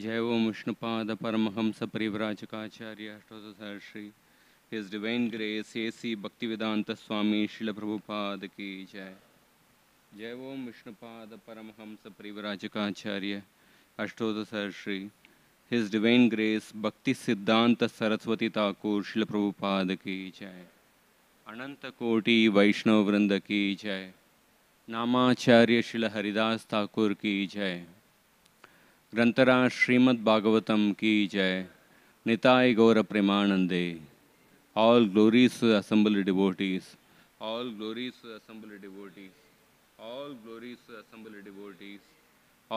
जय ओम विष्णुपाद परमहंस परिव्राजकाचार्य अष्टोदशी his divine grace A C Bhaktivedanta Swami Srila Prabhupada की जय जय ओम विष्णुपाद परमहंस परिव्राजकाचार्य अष्टोदशी his divine grace Bhaktisiddhanta Saraswati Thakur शिल प्रभुपाद की जय अनंत कोटि वैष्णव वृंद की जय नामाचार्य शिल हरिदास ठाकुर की जय ग्रंथरा श्रीमद्भागवतम भागवतम की जय निताय गौर प्रेमानंदे all glories assembly devotees all glories assembly devotees all glories assembly devotees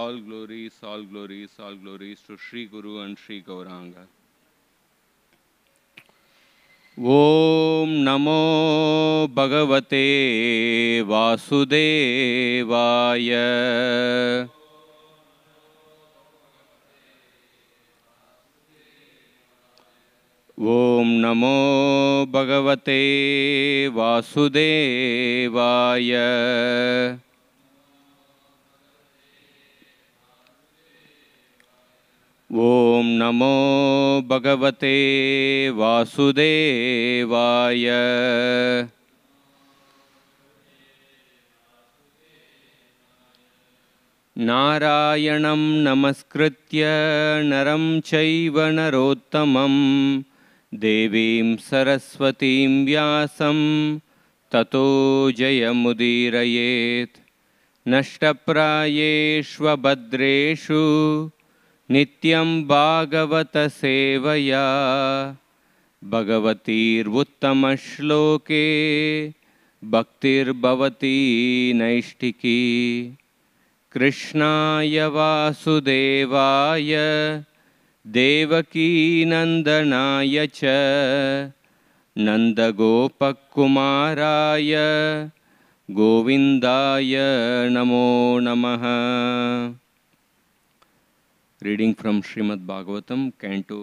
all glories all glories all glories to Sri Guru and Shri Gaurang ओम नमो भगवते वासुदेवाय ॐ नमो भगवते वासुदेवाय ॐ नमो भगवते वासुदेवाय नारायणं नमस्कृत्य नरं चैव नरोत्तमम् देवीं सरस्वतीं व्यासं ततो जयमुदीरयेत् नष्टप्रायेष्वभद्रेषु नित्यं भागवतसेवया भगवतीर्वुत्तमश्लोके भक्तिर्भवती नैष्टिकी कृष्णाय वासुदेवाय देवकीनन्दनाय च नन्दगोपकुमाराय गोविन्दाय नमो नमः reading from Srimad Bhagavatam canto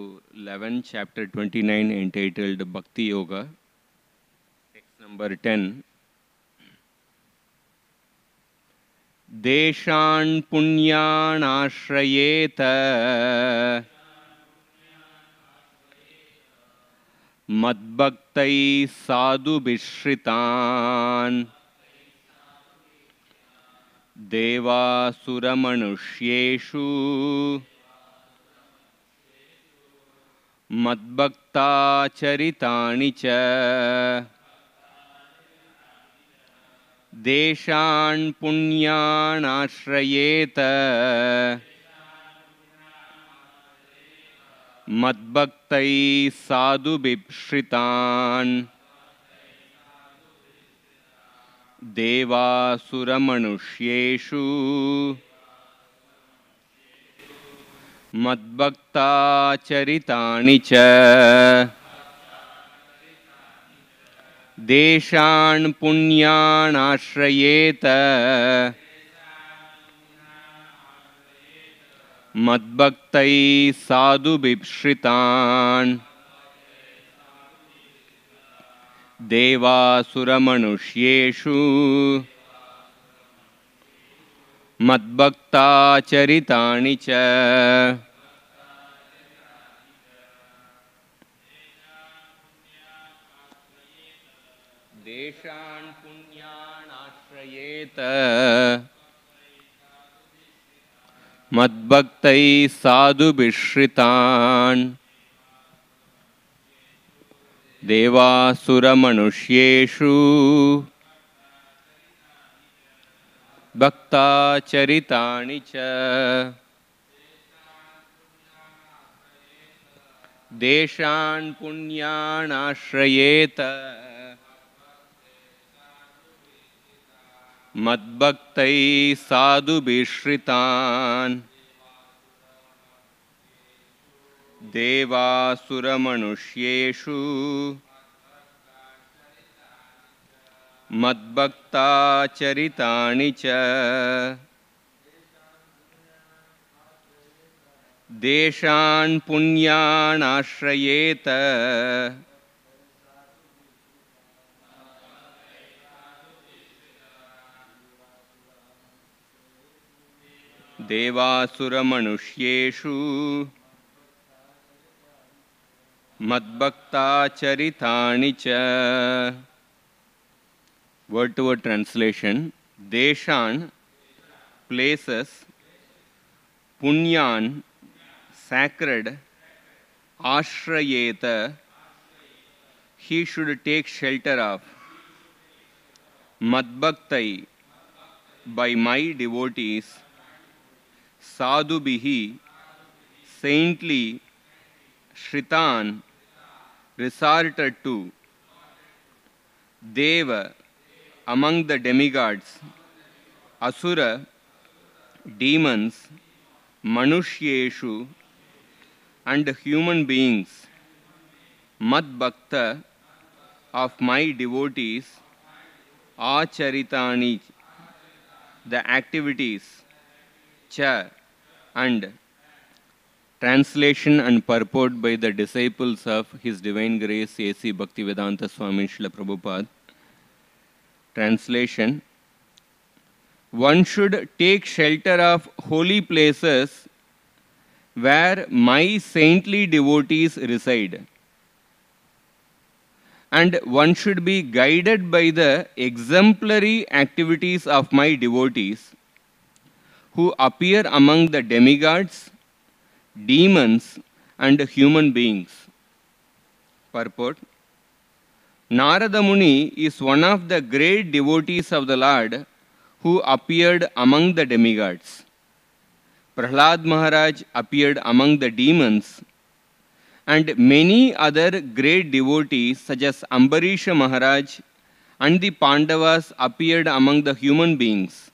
eleven chapter twenty nine Bhaktiyoga text number ten देशान् पुण्यानाश्रयेत साधुभिश्रितान् देवासुरमनुष्येषु मद्भक्ताचरितानि च देशान् पुण्यानाश्रयेत मद्भक्तैः साधुभिश्रितान् देवासुरमनुष्येषु मद्भक्ताचरितानि च देशान् पुण्यानाश्रयेत मद्भक्तैः साधुभिश्रितान् देवासुरमनुष्येषु मद्भक्ताचरितानि च देशान् पुण्यानाश्रयेत मद्भक्तैः साधुभिश्रितान् देवासुरमनुष्येषु भक्ताचरितानि च देशान् पुण्यानाश्रयेत मद्भक्तैः साधुभिश्रितान् देवासुरमनुष्येषु मद्भक्ताचरितानि च देशान् पुण्यानाश्रयेत देवासुरमनुष्येषु मद्भक्ताचरितानि च वर्ड् टु वर्ड् ट्रान्स्लेशन् देशान् प्लेसस् पुण्यान् सेक्रड् आश्रयेत he should take shelter of मद्भक्तै by my devotees bihi, saintly, shritan, resorted to, deva, among the demigods, asura, demons, manushyeshu, and human beings, madbhakta, of my devotees, acharitani, the activities, cha, and translation and purport by the disciples of His Divine Grace A.C. Bhaktivedanta Swami Srila Prabhupada. Translation One should take shelter of holy places where my saintly devotees reside. And one should be guided by the exemplary activities of my devotees who appear among the demigods, demons, and human beings. Purport Narada Muni is one of the great devotees of the Lord who appeared among the demigods. Prahlad Maharaj appeared among the demons, and many other great devotees such as Ambarisha Maharaj and the Pandavas appeared among the human beings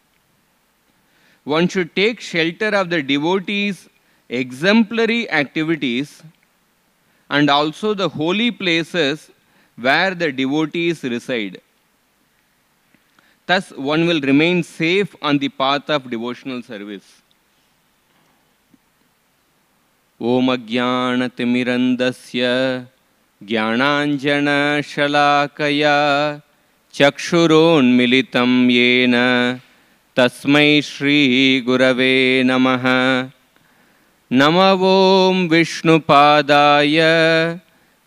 one should take shelter of the devotees' exemplary activities and also the holy places where the devotees reside. Thus, one will remain safe on the path of devotional service. ॐ Shalakaya ज्ञानाञ्जनशलाकया चक्षुरोन्मिलितं येन तस्म श्रीगुरव नम नम ओं विष्णुपादाय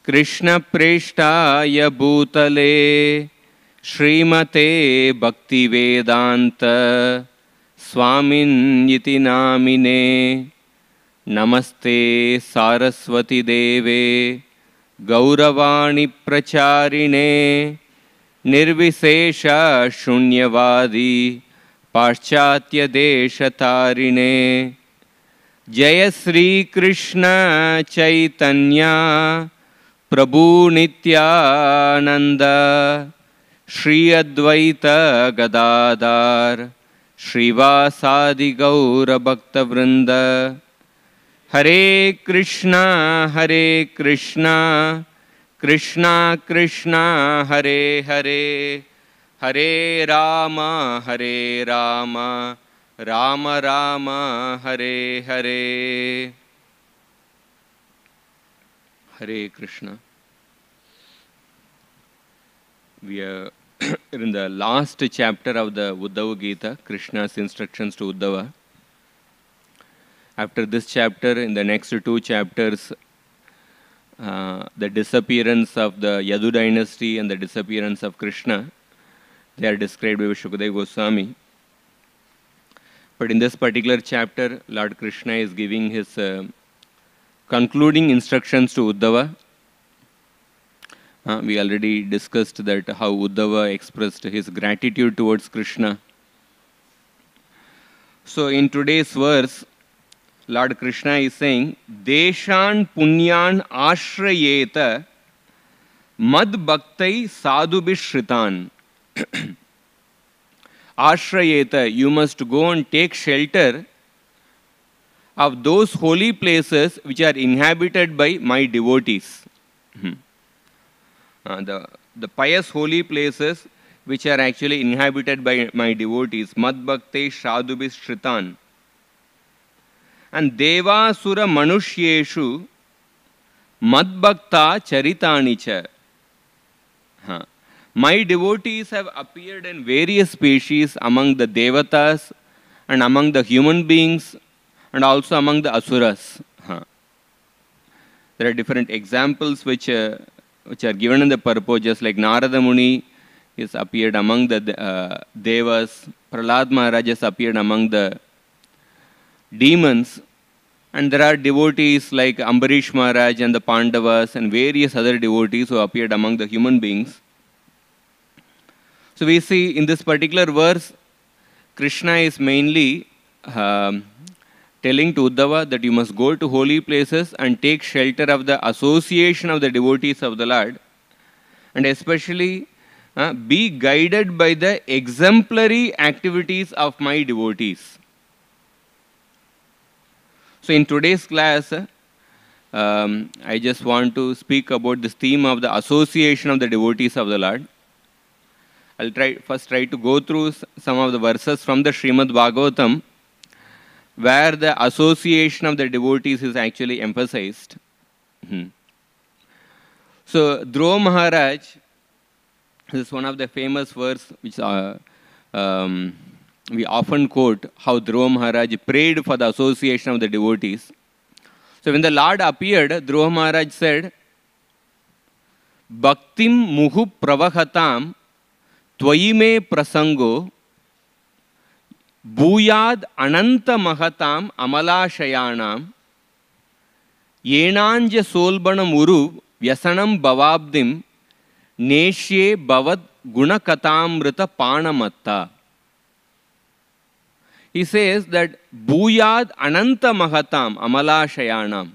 कृष्णप्रेष्ठाय भूतले श्रीमते भक्तिवेदान्त स्वामी नामिने नमस्ते सारस्वतीदेवे गौरवाणी प्रचारिणे निर्विशेषशून्यवादी पाश्चात्यदेशतारिणे जय श्रीकृष्ण चैतन्या प्रभुनित्यानन्द श्री अद्वैत गदादार श्रीवासादिगौरभक्तवृन्द हरे कृष्णा हरे कृष्णा कृष्णा कृष्णा हरे हरे Hare Rama, Hare Rama, Rama Rama, Hare Hare. Hare Krishna. We are in the last chapter of the Uddhava Gita, Krishna's instructions to Uddhava. After this chapter, in the next two chapters, uh, the disappearance of the Yadu dynasty and the disappearance of Krishna they are described by Shukadeva Goswami. But in this particular chapter, Lord Krishna is giving his uh, concluding instructions to Uddhava. Uh, we already discussed that how Uddhava expressed his gratitude towards Krishna. So in today's verse, Lord Krishna is saying, Deshan punyan ashrayeta mad bhaktai sadubishritan. Ashrayeta, you must go and take shelter of those holy places which are inhabited by my devotees. Uh, the, the pious holy places which are actually inhabited by my devotees, Madbhakte Shadubis Shritan. And Devasura Manushyeshu Madbhakta Charitanicha. Huh. My devotees have appeared in various species among the devatas and among the human beings and also among the asuras. Huh. There are different examples which, uh, which are given in the purport, just like Narada Muni has appeared among the uh, devas, Prahlad Maharaj has appeared among the demons, and there are devotees like Ambarish Maharaj and the Pandavas and various other devotees who appeared among the human beings. So we see in this particular verse, Krishna is mainly um, telling to Uddhava that you must go to holy places and take shelter of the association of the devotees of the Lord, and especially uh, be guided by the exemplary activities of my devotees. So, in today's class, um, I just want to speak about this theme of the association of the devotees of the Lord. I'll try first try to go through some of the verses from the Srimad Bhagavatam, where the association of the devotees is actually emphasized. Mm-hmm. So Dhruva Maharaj is one of the famous verses which uh, um, we often quote how Dhruva Maharaj prayed for the association of the devotees. So when the Lord appeared, Dhruva Maharaj said, Bhaktim muhu pravahatam त्वयि में प्रसंगो भूयाद अनंत महताम अमलाशयाणाम येनांज सोलबणम उरु व्यसनम भवाब्दिम नेश्ये भवद गुणकथामृत पाणमत्ता he says that bhuyad ananta mahatam amalashayanam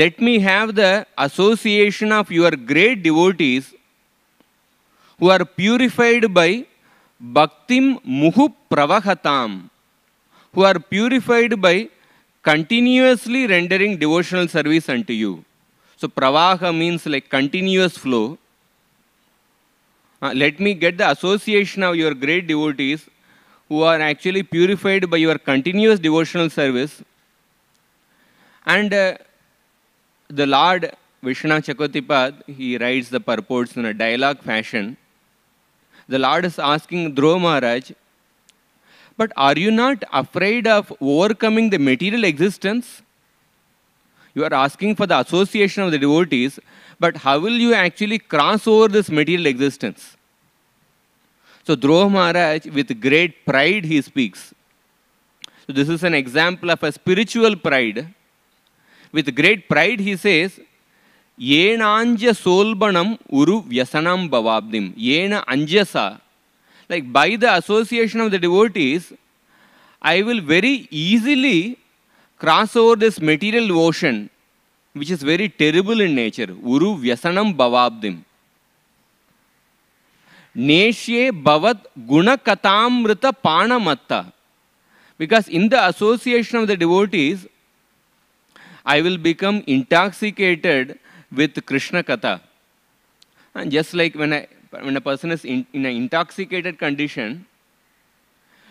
let me have the association of your great devotees who are purified by bhaktim muhu pravahatam, who are purified by continuously rendering devotional service unto you. So pravaha means like continuous flow. Uh, let me get the association of your great devotees who are actually purified by your continuous devotional service. And uh, the Lord Vishnu Chakotipad, he writes the purports in a dialogue fashion. The Lord is asking Dhruva Maharaj, but are you not afraid of overcoming the material existence? You are asking for the association of the devotees, but how will you actually cross over this material existence? So Dhruva Maharaj, with great pride, he speaks. So this is an example of a spiritual pride. With great pride, he says, ఏణ సోల్బణం ఉరు వ్యసనం భవాబ్దిం ఏణ అంజస like by the association of the devotees I will very easily cross over this material ocean which is very terrible in nature ఉరు వ్యసనం భవాబ్దిం నేష్యే భవత్ గుణకథామృత పాణమత్త because in the association of the devotees I will become intoxicated with Krishna Katha. And just like when, I, when a person is in, in an intoxicated condition,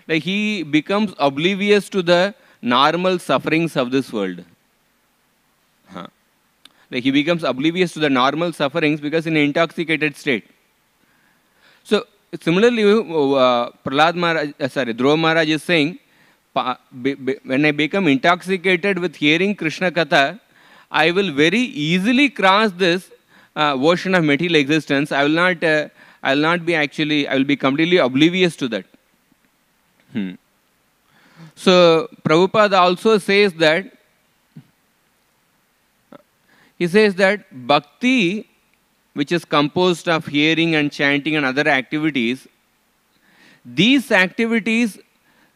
like he becomes oblivious to the normal sufferings of this world. Huh. Like he becomes oblivious to the normal sufferings because in an intoxicated state. So similarly, uh, Prahlad Maharaj, uh, sorry, Dhruva Maharaj is saying, when I become intoxicated with hearing Krishna Katha, I will very easily cross this uh, version of material existence. I will not, uh, I will not be actually, I will be completely oblivious to that. Hmm. So Prabhupada also says that, he says that bhakti, which is composed of hearing and chanting and other activities, these activities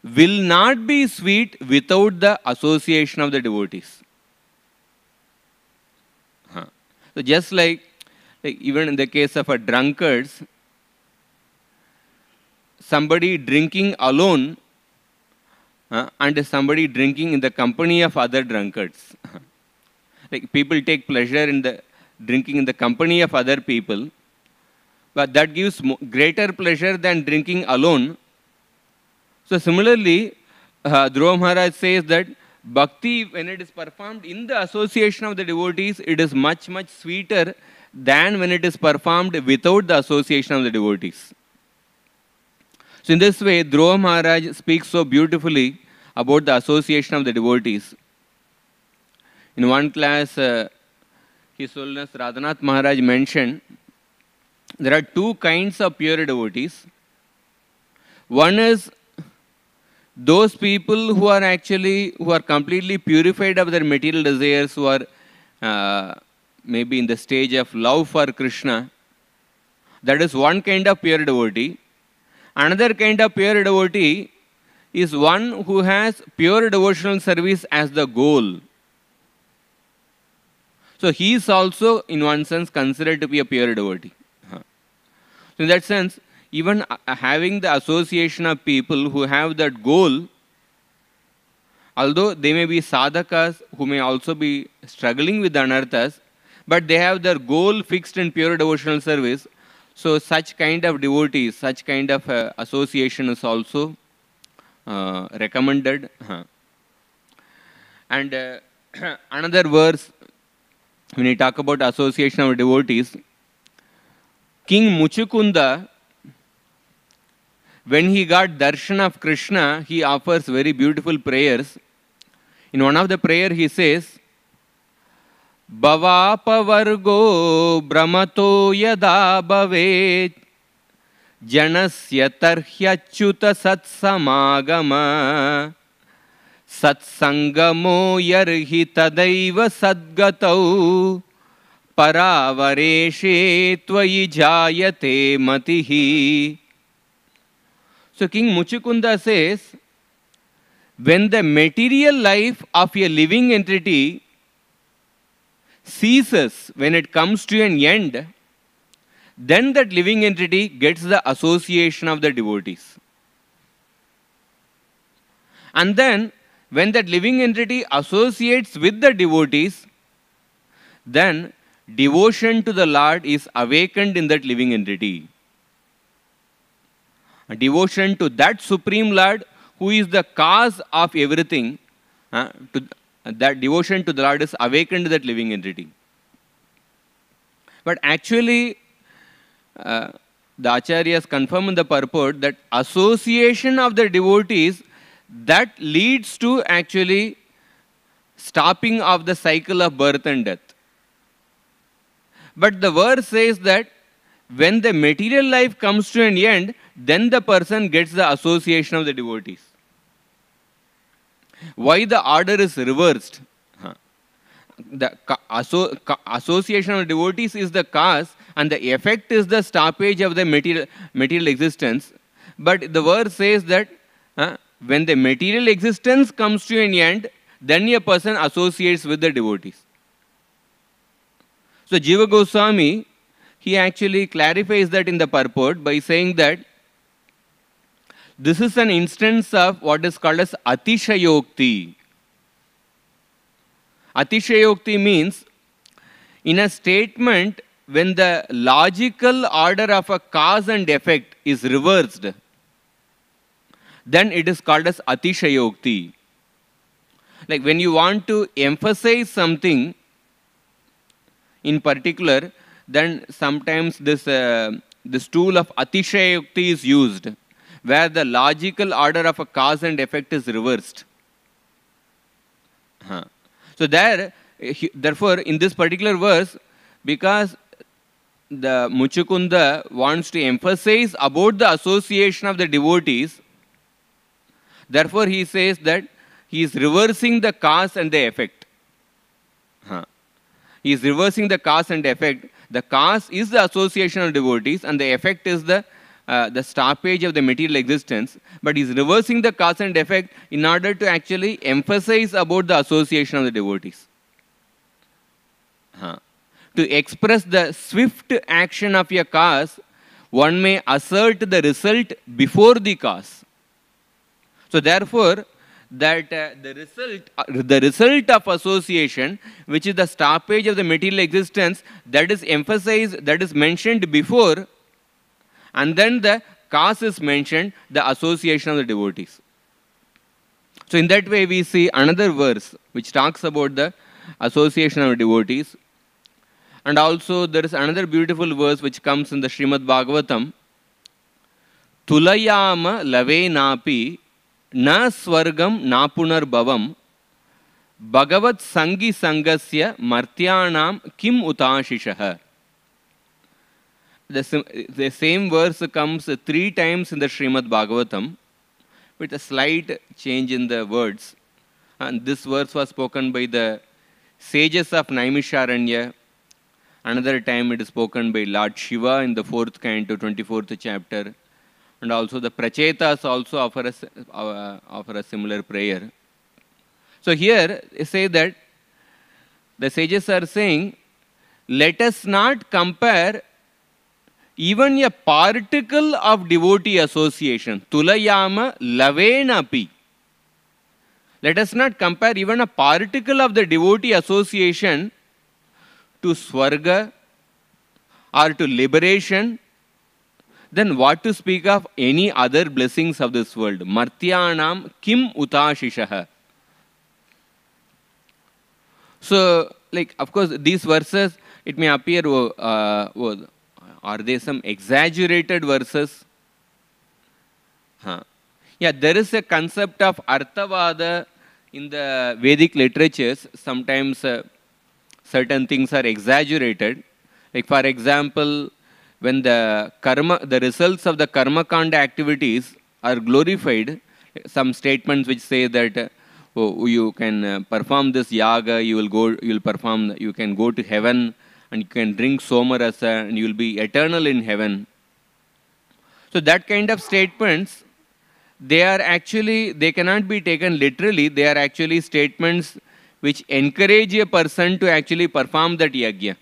will not be sweet without the association of the devotees. So just like, like even in the case of a drunkards, somebody drinking alone uh, and somebody drinking in the company of other drunkards. like people take pleasure in the drinking in the company of other people, but that gives greater pleasure than drinking alone. So similarly, uh, Dhruva Maharaj says that Bhakti, when it is performed in the association of the devotees, it is much, much sweeter than when it is performed without the association of the devotees. So in this way, Dhruva Maharaj speaks so beautifully about the association of the devotees. In one class, uh, His Holiness Radhanath Maharaj mentioned there are two kinds of pure devotees. One is those people who are actually, who are completely purified of their material desires, who are uh, maybe in the stage of love for Krishna, that is one kind of pure devotee. Another kind of pure devotee is one who has pure devotional service as the goal. So he is also, in one sense, considered to be a pure devotee. So in that sense, even uh, having the association of people who have that goal, although they may be sadhakas who may also be struggling with anarthas, but they have their goal fixed in pure devotional service. So, such kind of devotees, such kind of uh, association is also uh, recommended. Huh. And uh, another verse, when we talk about association of devotees, King Muchukunda when he got darshan of Krishna, he offers very beautiful prayers. In one of the prayer, he says, "Bhavapavargo brahmato yada bhavet." जनस्य तर्ह्यच्युत सत्समागम सत्सङ्गमो यर्हि तदैव सद्गतौ परावरेशे त्वयि जायते मतिः So King Muchikunda says, when the material life of a living entity ceases, when it comes to an end, then that living entity gets the association of the devotees. And then, when that living entity associates with the devotees, then devotion to the Lord is awakened in that living entity devotion to that Supreme Lord who is the cause of everything, uh, to, that devotion to the Lord is awakened that living entity. But actually, uh, the Acharyas confirm in the purport that association of the devotees that leads to actually stopping of the cycle of birth and death. But the verse says that when the material life comes to an end, then the person gets the association of the devotees. Why the order is reversed? The association of devotees is the cause and the effect is the stoppage of the material, material existence. But the verse says that uh, when the material existence comes to an end, then a person associates with the devotees. So Jiva Goswami he actually clarifies that in the purport by saying that this is an instance of what is called as Atishayokti. Atishayokti means in a statement when the logical order of a cause and effect is reversed, then it is called as Atishayokti. Like when you want to emphasize something in particular, then sometimes this, uh, this tool of Atishayukti is used, where the logical order of a cause and effect is reversed. Huh. So there, therefore, in this particular verse, because the Muchukunda wants to emphasize about the association of the devotees, therefore he says that he is reversing the cause and the effect. Huh. He is reversing the cause and effect the cause is the association of devotees and the effect is the, uh, the stoppage of the material existence. But he's reversing the cause and effect in order to actually emphasize about the association of the devotees. Huh. To express the swift action of a cause, one may assert the result before the cause. So therefore, that uh, the, result, uh, the result of association, which is the stoppage of the material existence, that is emphasized, that is mentioned before, and then the cause is mentioned, the association of the devotees. So in that way, we see another verse which talks about the association of devotees. And also there is another beautiful verse which comes in the Shrimad Bhagavatam. Tulayama lavenapi न स्वर्गम नापुनर्भवम भगवत संगी संगस्य मर्त्याणाम किम उताशिषः The, the same verse comes three times in the Srimad Bhagavatam with a slight change in the words. And this verse was spoken by the sages of Naimisharanya. Another time it is spoken by Lord Shiva in the fourth canto, 24th chapter. And also the prachetas also offer a, uh, offer a similar prayer. So here they say that the sages are saying, let us not compare even a particle of devotee association, tulayama lavenapi. Let us not compare even a particle of the devotee association to swarga or to liberation then what to speak of any other blessings of this world? Martyanam kim utashishaha. So, like, of course, these verses, it may appear, uh, uh are they some exaggerated verses? Huh. Yeah, there is a concept of arthavada in the Vedic literatures. Sometimes uh, certain things are exaggerated. Like, for example, when the karma, the results of the karma kanda activities are glorified, some statements which say that oh, you can uh, perform this yaga, you will go, you will perform, you can go to heaven, and you can drink somarasa, and you will be eternal in heaven. So that kind of statements, they are actually they cannot be taken literally. They are actually statements which encourage a person to actually perform that yagya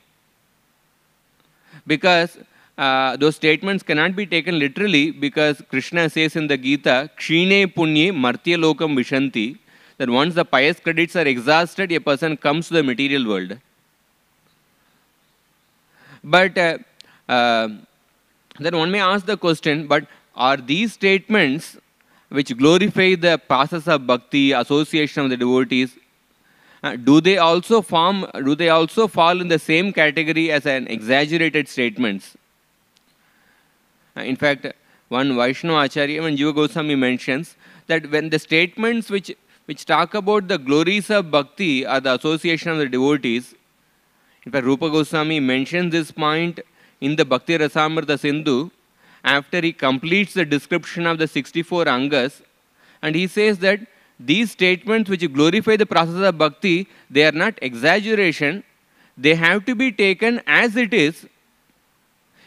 because uh, those statements cannot be taken literally because Krishna says in the Gita, Kshine punye martya lokam vishanti, that once the pious credits are exhausted, a person comes to the material world. But uh, uh, then one may ask the question, but are these statements which glorify the process of bhakti, association of the devotees, uh, do they also form do they also fall in the same category as an exaggerated statements uh, in fact, one Vaishno Acharya, when Jiva Goswami mentions that when the statements which, which talk about the glories of bhakti or the association of the devotees, in fact, Rupa Goswami mentions this point in the Bhakti Rasamrita Sindhu after he completes the description of the 64 Angas and he says that these statements which glorify the process of bhakti, they are not exaggeration. They have to be taken as it is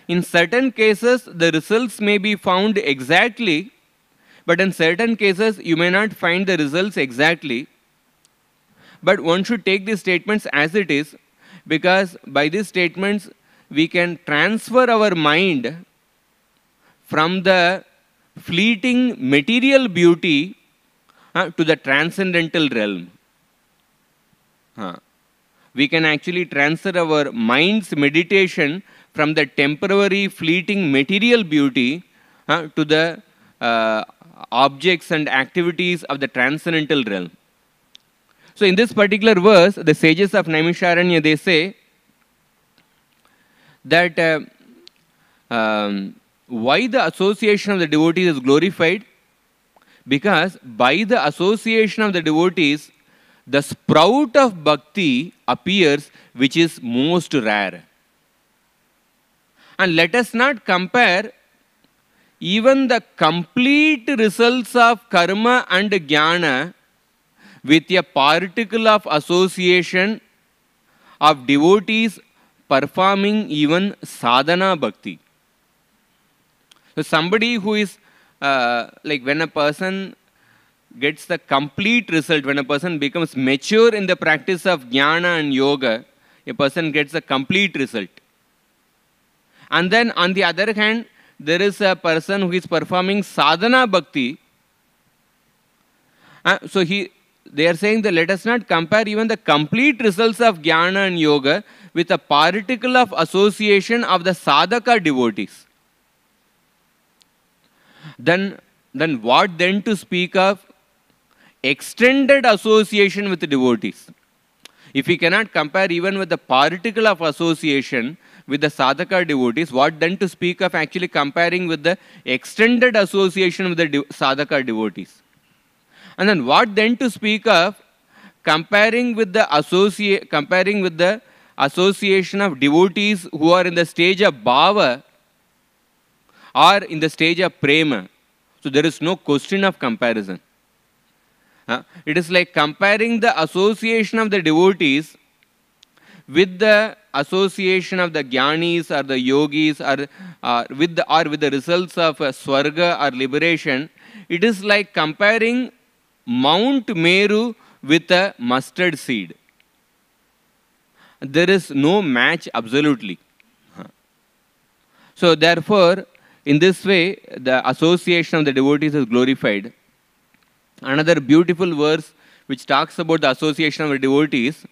in certain cases, the results may be found exactly, but in certain cases, you may not find the results exactly. But one should take these statements as it is, because by these statements, we can transfer our mind from the fleeting material beauty uh, to the transcendental realm. We can actually transfer our mind's meditation from the temporary fleeting material beauty uh, to the uh, objects and activities of the transcendental realm. So in this particular verse, the sages of Naimisharanya, they say that uh, um, why the association of the devotees is glorified? Because by the association of the devotees, the sprout of bhakti appears, which is most rare. And let us not compare even the complete results of karma and jnana with a particle of association of devotees performing even sadhana bhakti. So somebody who is uh, like when a person gets the complete result, when a person becomes mature in the practice of jnana and yoga, a person gets a complete result. And then on the other hand, there is a person who is performing sadhana bhakti. Uh, so he, they are saying that let us not compare even the complete results of jnana and yoga with a particle of association of the sadhaka devotees. Then, then what then to speak of extended association with devotees? If we cannot compare even with the particle of association, with the sadhaka devotees, what then to speak of actually comparing with the extended association with the sadhaka devotees? And then what then to speak of comparing with the associ- comparing with the association of devotees who are in the stage of bhava or in the stage of prema. So there is no question of comparison. it is like comparing the association of the devotees with the association of the jnanis or the yogis or uh, with the, or with the results of uh, swarga or liberation it is like comparing mount meru with a mustard seed there is no match absolutely so therefore in this way the association of the devotees is glorified another beautiful verse which talks about the association of the devotees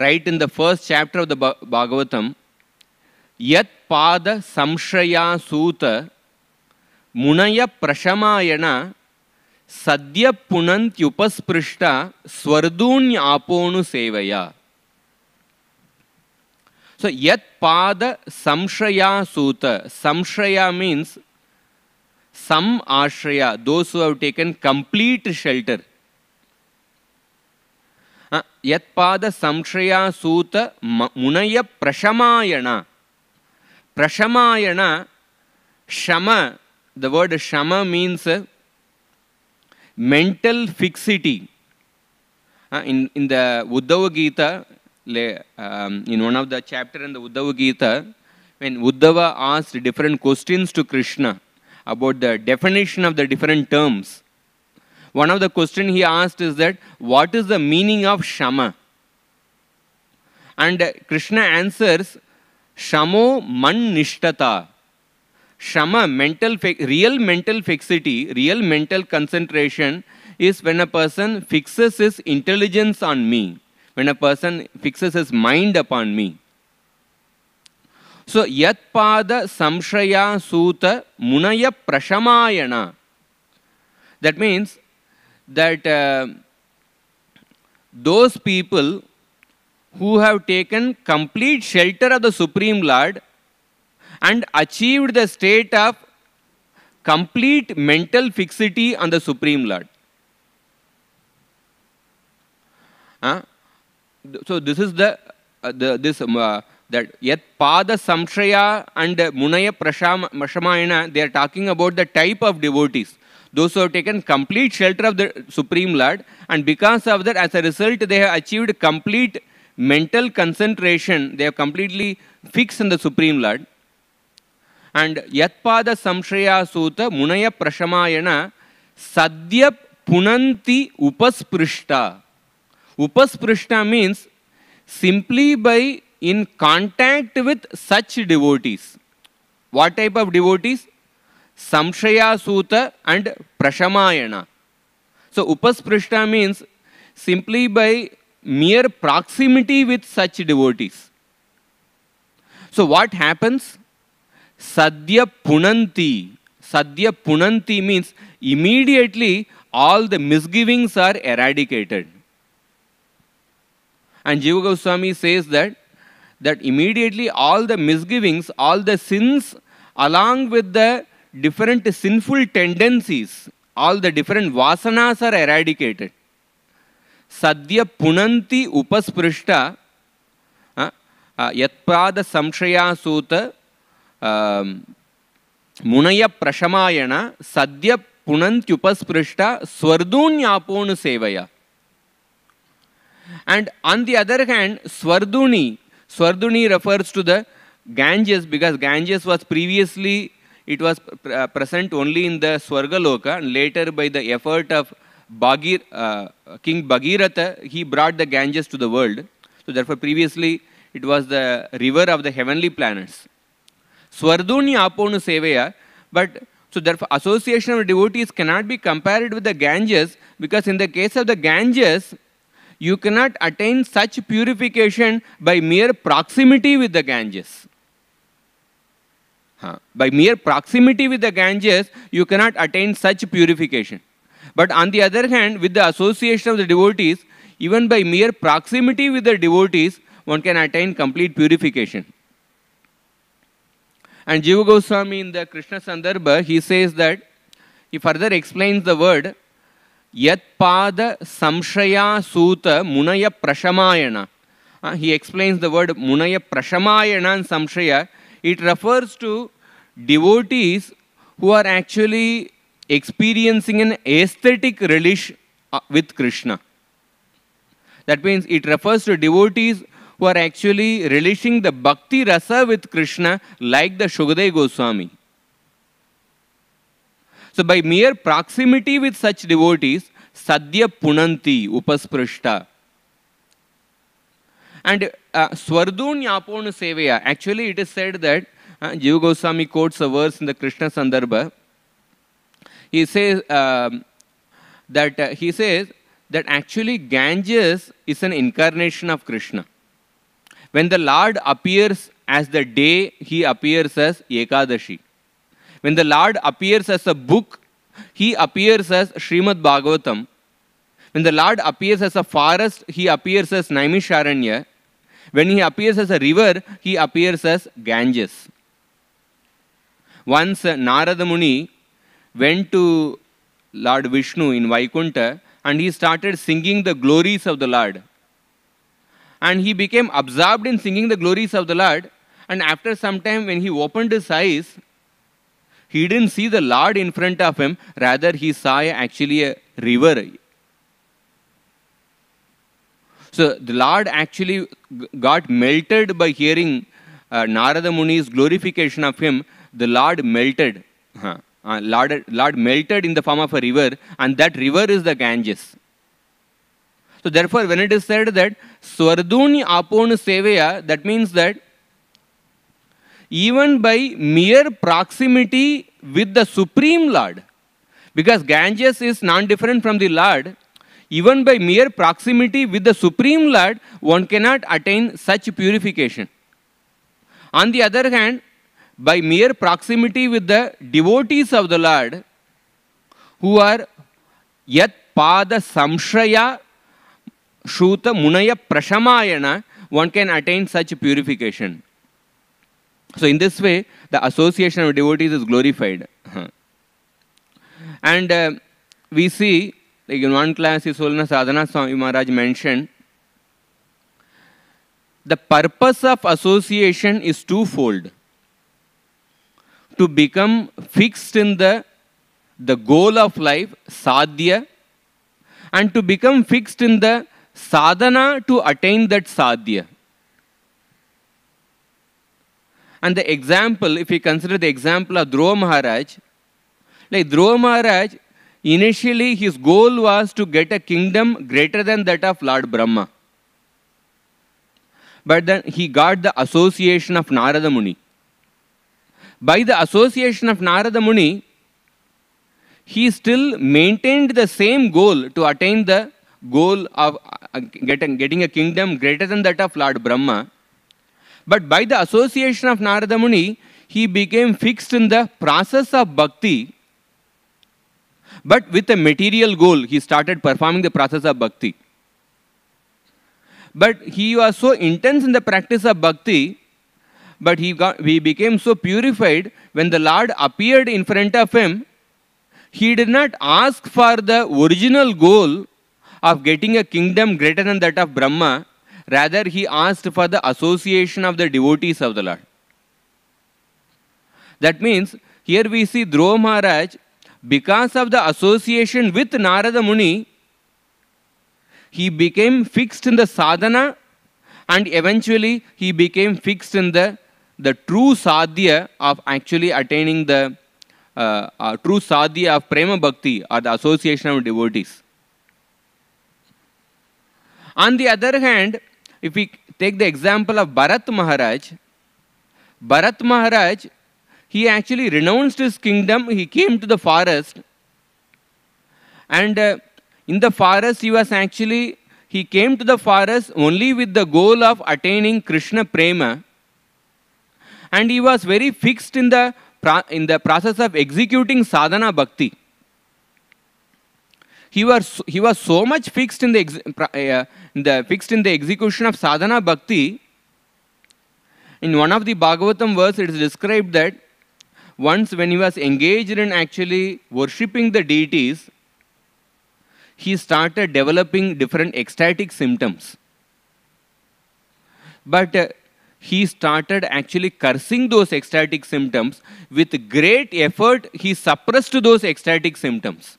write in the first chapter of the Bhagavatam, Yat Pada Samshaya Suta Munaya Prashamayana Sadhya Punantyupasprishta Swardunya Aponu Sevaya. So, Yat Pada Samshaya Suta. Samshaya means some ashraya, those who have taken complete shelter. யத்பாத சம்ஷயா சூத ம முனைய பிரஷமாயணா பிரஷமாயணா ஷம the word ஷம means mental fixity in இந்த Uddhava Gita in one of the chapter in the Uddhava Gita, when Uddhava asked different questions to Krishna about the definition of the different terms, One of the questions he asked is that, what is the meaning of Shama? And Krishna answers, Shamo man nishtata. Shama, mental, real mental fixity, real mental concentration is when a person fixes his intelligence on me, when a person fixes his mind upon me. So, Yatpada Samshaya Suta Munaya Prashamayana. That means that uh, those people who have taken complete shelter of the Supreme Lord and achieved the state of complete mental fixity on the Supreme Lord. So this is the, uh, the this um, uh, that yet pada samshaya and munaya prashamayana they are talking about the type of devotees those who have taken complete shelter of the Supreme Lord, and because of that, as a result, they have achieved complete mental concentration. They have completely fixed in the Supreme Lord. And Yatpada Samshaya Sutta Munaya Prashamayana Sadya Punanti Upasprishta. Upasprishta means simply by in contact with such devotees. What type of devotees? Samshayasuta and Prashamayana. So Upasprishtha means simply by mere proximity with such devotees. So what happens? Sadhya Punanti. Sadhya Punanti means immediately all the misgivings are eradicated. And Jiva Goswami says that that immediately all the misgivings, all the sins along with the different sinful tendencies, all the different vasanas are eradicated. Sadhya punanti upasprushta yatpada samshaya suta మునయ ప్రశమాయణ సద్య పునంత్యుపస్పృష్ట స్వర్ధూన్యాపోను సేవయ and on the other hand స్వర్ధుని స్వర్ధుని refers to the Ganges because Ganges was previously it was pr present only in the Swargaloka and later by the effort of Bagir, uh, King Bhagiratha, he brought the Ganges to the world. So therefore previously it was the river of the heavenly planets. Swarduni Aponu Seveya. but so therefore association of devotees cannot be compared with the Ganges because in the case of the Ganges, you cannot attain such purification by mere proximity with the Ganges. Huh. By mere proximity with the Ganges, you cannot attain such purification. But on the other hand, with the association of the devotees, even by mere proximity with the devotees, one can attain complete purification. And Jiva Goswami in the Krishna Sandarbha, he says that, he further explains the word, Yat pada samshaya suta munaya prashamayana. Uh, he explains the word munaya prashamayana and samshaya it refers to devotees who are actually experiencing an aesthetic relish uh, with Krishna. That means it refers to devotees who are actually relishing the bhakti rasa with Krishna like the Shugadev Goswami. So by mere proximity with such devotees, sadhya punanti upasprushta. And uh, Swardun actually it is said that uh, Jiva Goswami quotes a verse in the Krishna Sandarbha. He says uh, that uh, he says that actually Ganges is an incarnation of Krishna. When the Lord appears as the day, he appears as Ekadashi. When the Lord appears as a book, he appears as Srimad Bhagavatam. When the Lord appears as a forest, he appears as Naimisharanya. When he appears as a river, he appears as Ganges. Once uh, Narada Muni went to Lord Vishnu in Vaikunta and he started singing the glories of the Lord. And he became absorbed in singing the glories of the Lord. And after some time, when he opened his eyes, he didn't see the Lord in front of him, rather, he saw actually a river so the Lord actually got melted by hearing uh, Narada Muni's glorification of him. The Lord melted. Uh, Lord, Lord melted in the form of a river, and that river is the Ganges. So therefore, when it is said that Swarduni Apon Seveya, that means that even by mere proximity with the Supreme Lord, because Ganges is non different from the Lord, even by mere proximity with the Supreme Lord, one cannot attain such purification. On the other hand, by mere proximity with the devotees of the Lord, who are yat pada samshaya shuta munaya prashamayana, one can attain such purification. So in this way, the association of devotees is glorified. And uh, we see like in one class, Isolna Sadhana Swami Maharaj mentioned, the purpose of association is twofold. To become fixed in the, the goal of life, sadhya, and to become fixed in the sadhana to attain that sadhya. And the example, if we consider the example of Dhruva Maharaj, like Dhruva Maharaj Initially, his goal was to get a kingdom greater than that of Lord Brahma. But then he got the association of Narada Muni. By the association of Narada Muni, he still maintained the same goal to attain the goal of uh, getting a kingdom greater than that of Lord Brahma. But by the association of Narada Muni, he became fixed in the process of bhakti but with a material goal, he started performing the process of bhakti. But he was so intense in the practice of bhakti, but he, got, he became so purified when the Lord appeared in front of him, he did not ask for the original goal of getting a kingdom greater than that of Brahma. Rather, he asked for the association of the devotees of the Lord. That means, here we see Dhruva Maharaj because of the association with Narada Muni, he became fixed in the sadhana and eventually he became fixed in the, the true sadhya of actually attaining the uh, uh, true sadhya of prema bhakti or the association of devotees. On the other hand, if we take the example of Bharat Maharaj, Bharat Maharaj he actually renounced his kingdom. He came to the forest. And uh, in the forest, he was actually, he came to the forest only with the goal of attaining Krishna Prema. And he was very fixed in the, in the process of executing sadhana bhakti. He was, he was so much fixed in the, uh, in the fixed in the execution of sadhana bhakti in one of the Bhagavatam verse, it is described that once when he was engaged in actually worshipping the deities, he started developing different ecstatic symptoms. But uh, he started actually cursing those ecstatic symptoms. With great effort, he suppressed those ecstatic symptoms.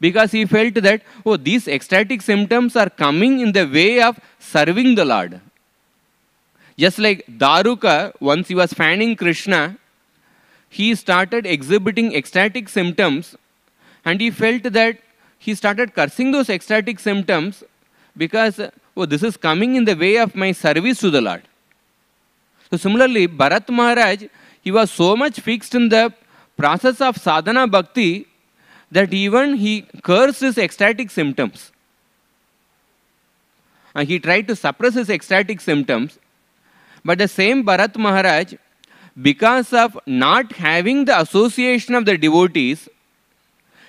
Because he felt that, oh, these ecstatic symptoms are coming in the way of serving the Lord. Just like Daruka, once he was fanning Krishna, he started exhibiting ecstatic symptoms and he felt that he started cursing those ecstatic symptoms because oh, this is coming in the way of my service to the Lord. So similarly, Bharat Maharaj, he was so much fixed in the process of sadhana bhakti that even he cursed his ecstatic symptoms. And he tried to suppress his ecstatic symptoms. But the same Bharat Maharaj, because of not having the association of the devotees,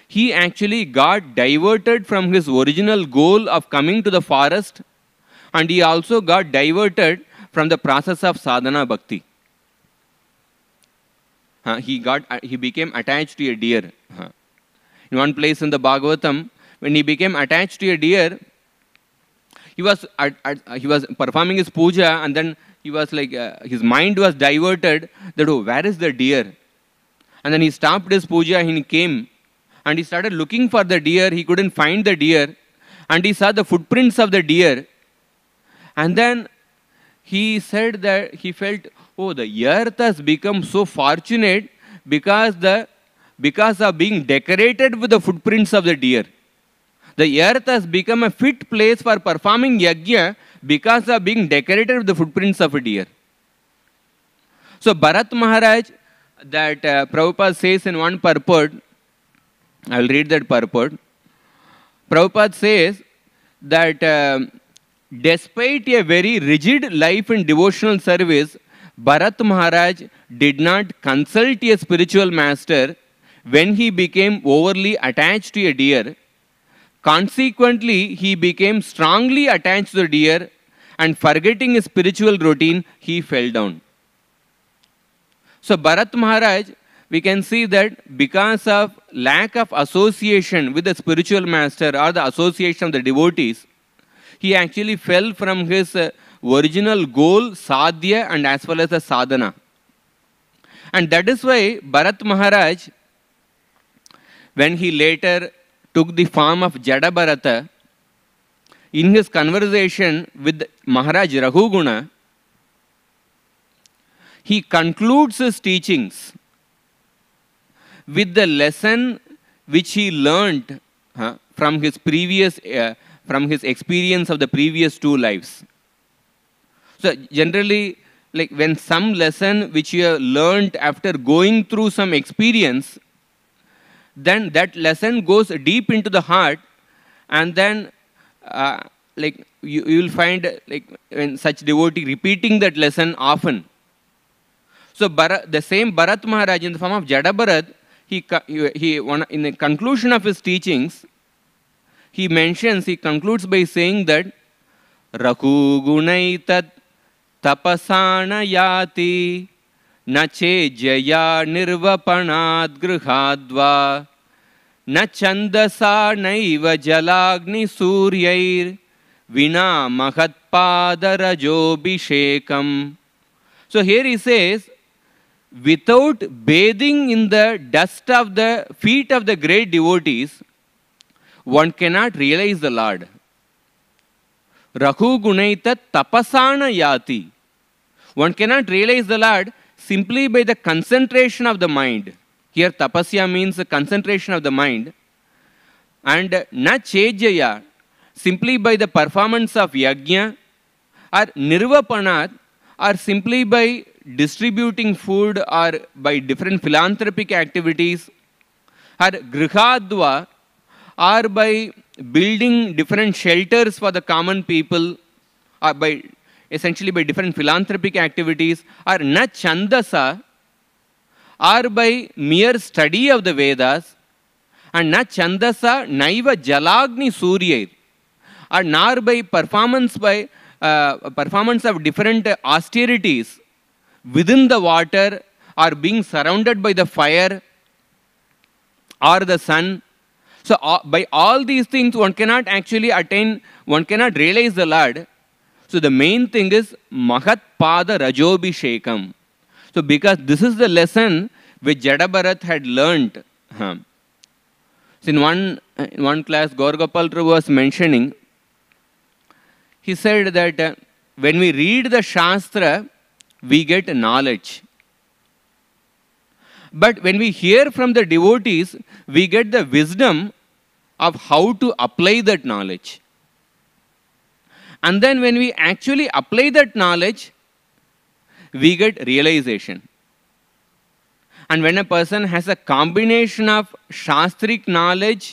he actually got diverted from his original goal of coming to the forest and he also got diverted from the process of sadhana bhakti. Uh, he, got, uh, he became attached to a deer. Uh, in one place in the Bhagavatam, when he became attached to a deer, he was, at, at, he was performing his puja and then he was like, uh, his mind was diverted that, oh, where is the deer? And then he stopped his puja and he came and he started looking for the deer. He couldn't find the deer and he saw the footprints of the deer. And then he said that he felt, oh, the earth has become so fortunate because, the, because of being decorated with the footprints of the deer. The earth has become a fit place for performing yajna because of being decorated with the footprints of a deer. So Bharat Maharaj, that uh, Prabhupada says in one purport, I will read that purport. Prabhupada says that uh, despite a very rigid life in devotional service, Bharat Maharaj did not consult a spiritual master when he became overly attached to a deer Consequently, he became strongly attached to the deer and forgetting his spiritual routine, he fell down. So Bharat Maharaj, we can see that because of lack of association with the spiritual master or the association of the devotees, he actually fell from his uh, original goal, sadhya and as well as the sadhana. And that is why Bharat Maharaj, when he later took the form of Jadabharata, in his conversation with Maharaj Rahuguna, he concludes his teachings with the lesson which he learned huh, from his previous uh, from his experience of the previous two lives so generally like when some lesson which you have learned after going through some experience then that lesson goes deep into the heart and then uh, like you, you will find like when such devotee repeating that lesson often so the same bharat maharaj in the form of jada bharat he, he, he in the conclusion of his teachings he mentions he concludes by saying that raku gunaitat tapasana yati न चेजया निर्वपणाद् गृहाद्वा न छन्दसा नैव जलाग्निसूर्यैर्विना महत्पादरजोऽभिषेकम् so here is as without bathing in the dust of the feet of the great devotees one cannot realise the Lord रघुगुणैत तपसान याति one cannot realise the Lord simply by the concentration of the mind. Here tapasya means the concentration of the mind. And na chejaya, simply by the performance of yajna, or nirvapanat, or simply by distributing food or by different philanthropic activities, or grihadva, or by building different shelters for the common people, or by essentially by different philanthropic activities, or na chandasa, or by mere study of the Vedas, and na chandasa naiva jalagni Surya, or nor by performance by uh, performance of different austerities within the water or being surrounded by the fire or the sun. So uh, by all these things, one cannot actually attain, one cannot realize the Lord. So the main thing is Mahat Pada shekam. So because this is the lesson which Jadabharat had learnt. So in one, in one class, Gaurgopal was mentioning, he said that uh, when we read the Shastra, we get knowledge. But when we hear from the devotees, we get the wisdom of how to apply that knowledge. And then when we actually apply that knowledge, we get realization. And when a person has a combination of Shastric knowledge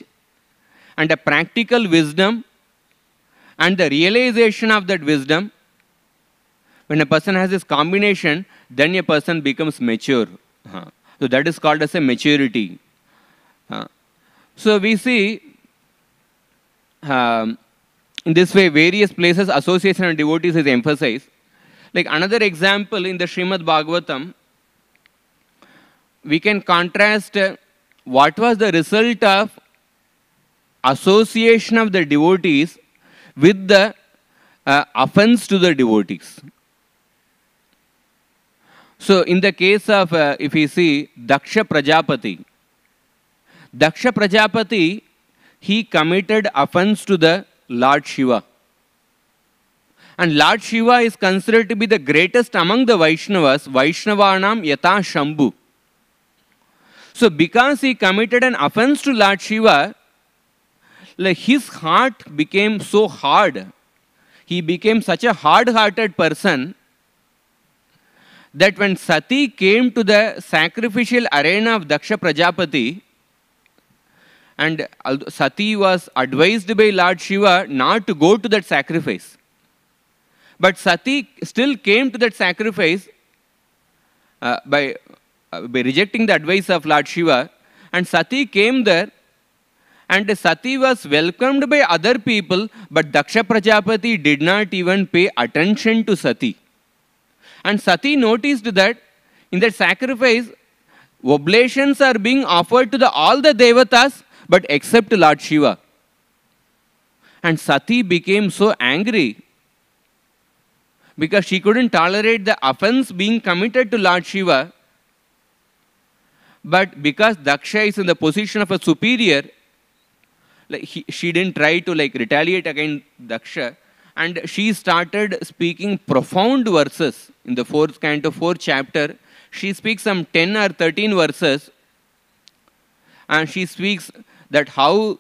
and a practical wisdom and the realization of that wisdom, when a person has this combination, then a person becomes mature. So that is called as a maturity. So we see um, in this way, various places association of devotees is emphasized. Like another example in the Srimad Bhagavatam, we can contrast uh, what was the result of association of the devotees with the uh, offense to the devotees. So, in the case of, uh, if you see, Daksha Prajapati, Daksha Prajapati, he committed offense to the Lord Shiva. And Lord Shiva is considered to be the greatest among the Vaishnavas, Vaishnavanam Yata Shambhu. So, because he committed an offense to Lord Shiva, like his heart became so hard. He became such a hard hearted person that when Sati came to the sacrificial arena of Daksha Prajapati, and Sati was advised by Lord Shiva not to go to that sacrifice. But Sati still came to that sacrifice uh, by, uh, by rejecting the advice of Lord Shiva. And Sati came there and Sati was welcomed by other people, but Daksha Prajapati did not even pay attention to Sati. And Sati noticed that in that sacrifice, oblations are being offered to the, all the devatas, but except Lord Shiva. And Sati became so angry because she couldn't tolerate the offense being committed to Lord Shiva. But because Daksha is in the position of a superior, like he, she didn't try to like retaliate against Daksha, and she started speaking profound verses in the fourth canto, fourth chapter. She speaks some ten or thirteen verses, and she speaks that how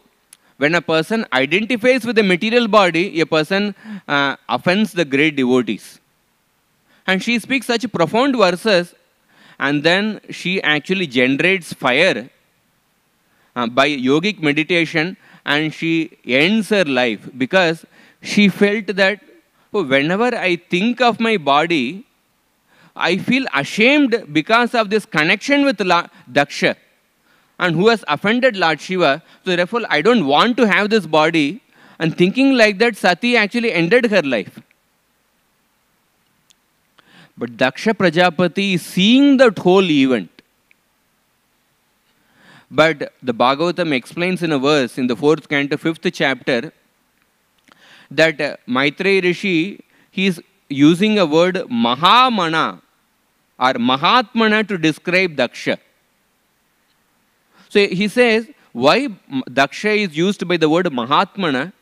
when a person identifies with the material body, a person uh, offends the great devotees. And she speaks such profound verses, and then she actually generates fire uh, by yogic meditation, and she ends her life because she felt that oh, whenever I think of my body, I feel ashamed because of this connection with La- Daksha and who has offended Lord Shiva. So therefore, I don't want to have this body. And thinking like that, Sati actually ended her life. But Daksha Prajapati is seeing that whole event. But the Bhagavatam explains in a verse in the fourth canto, fifth chapter, that uh, Maitreya Rishi, he is using a word Mahamana or Mahatmana to describe Daksha. So he says, why Daksha is used by the word Mahatmana?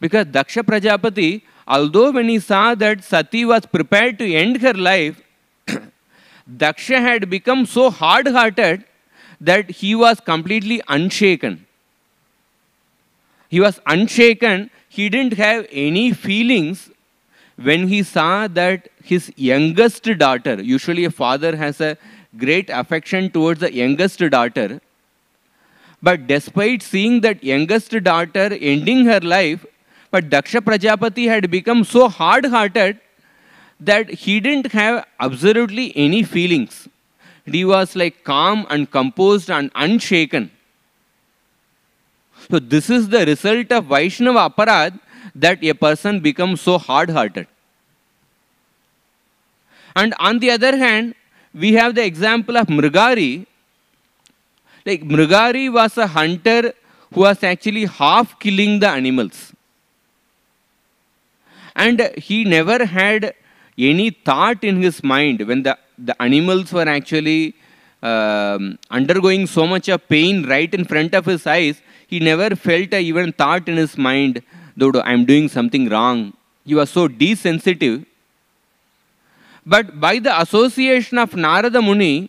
Because Daksha Prajapati, although when he saw that Sati was prepared to end her life, Daksha had become so hard hearted that he was completely unshaken. He was unshaken, he didn't have any feelings when he saw that his youngest daughter, usually a father has a great affection towards the youngest daughter, but despite seeing that youngest daughter ending her life, but Daksha Prajapati had become so hard-hearted that he didn't have absolutely any feelings. He was like calm and composed and unshaken. So this is the result of Vaishnava aparad that a person becomes so hard-hearted. And on the other hand, we have the example of Mrigari like Mrigari was a hunter who was actually half killing the animals. And he never had any thought in his mind when the, the animals were actually um, undergoing so much of pain right in front of his eyes. He never felt a even thought in his mind, though I'm doing something wrong. He was so desensitive. But by the association of Narada Muni,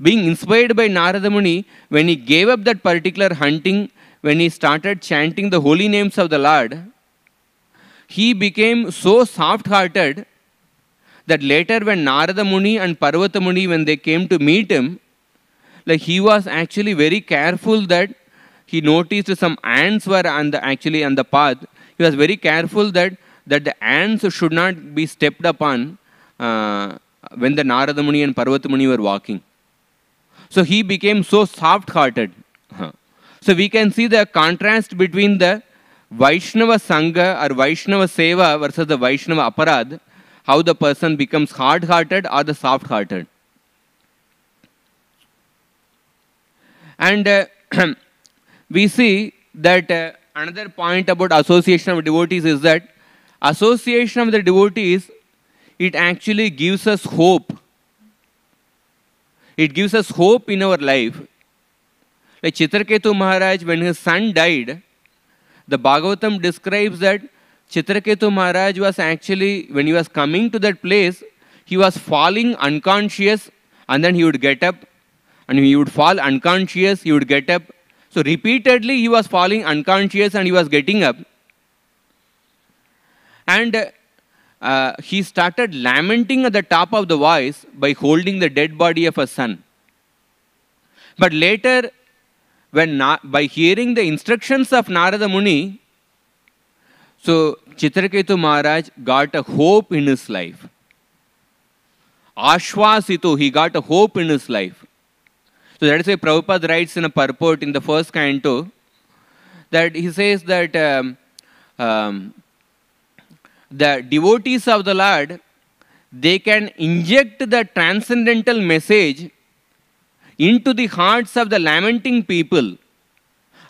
being inspired by Narada Muni, when he gave up that particular hunting, when he started chanting the holy names of the Lord, he became so soft hearted that later, when Narada Muni and Parvata Muni, when they came to meet him, like he was actually very careful that he noticed some ants were on the, actually on the path. He was very careful that, that the ants should not be stepped upon uh, when the Narada Muni and Parvata Muni were walking. So he became so soft hearted. So we can see the contrast between the Vaishnava Sangha or Vaishnava Seva versus the Vaishnava Aparad, how the person becomes hard hearted or the soft hearted. And uh, we see that uh, another point about association of devotees is that association of the devotees, it actually gives us hope it gives us hope in our life. Like Chitraketu Maharaj, when his son died, the Bhagavatam describes that Chitraketu Maharaj was actually, when he was coming to that place, he was falling unconscious and then he would get up and he would fall unconscious, he would get up. So repeatedly he was falling unconscious and he was getting up. And uh, he started lamenting at the top of the voice by holding the dead body of a son. But later, when Na by hearing the instructions of Narada Muni, so Chitraketu Maharaj got a hope in his life. Ashwasitu, he got a hope in his life. So that is why Prabhupada writes in a purport in the first canto that he says that um, um, the devotees of the Lord, they can inject the transcendental message into the hearts of the lamenting people.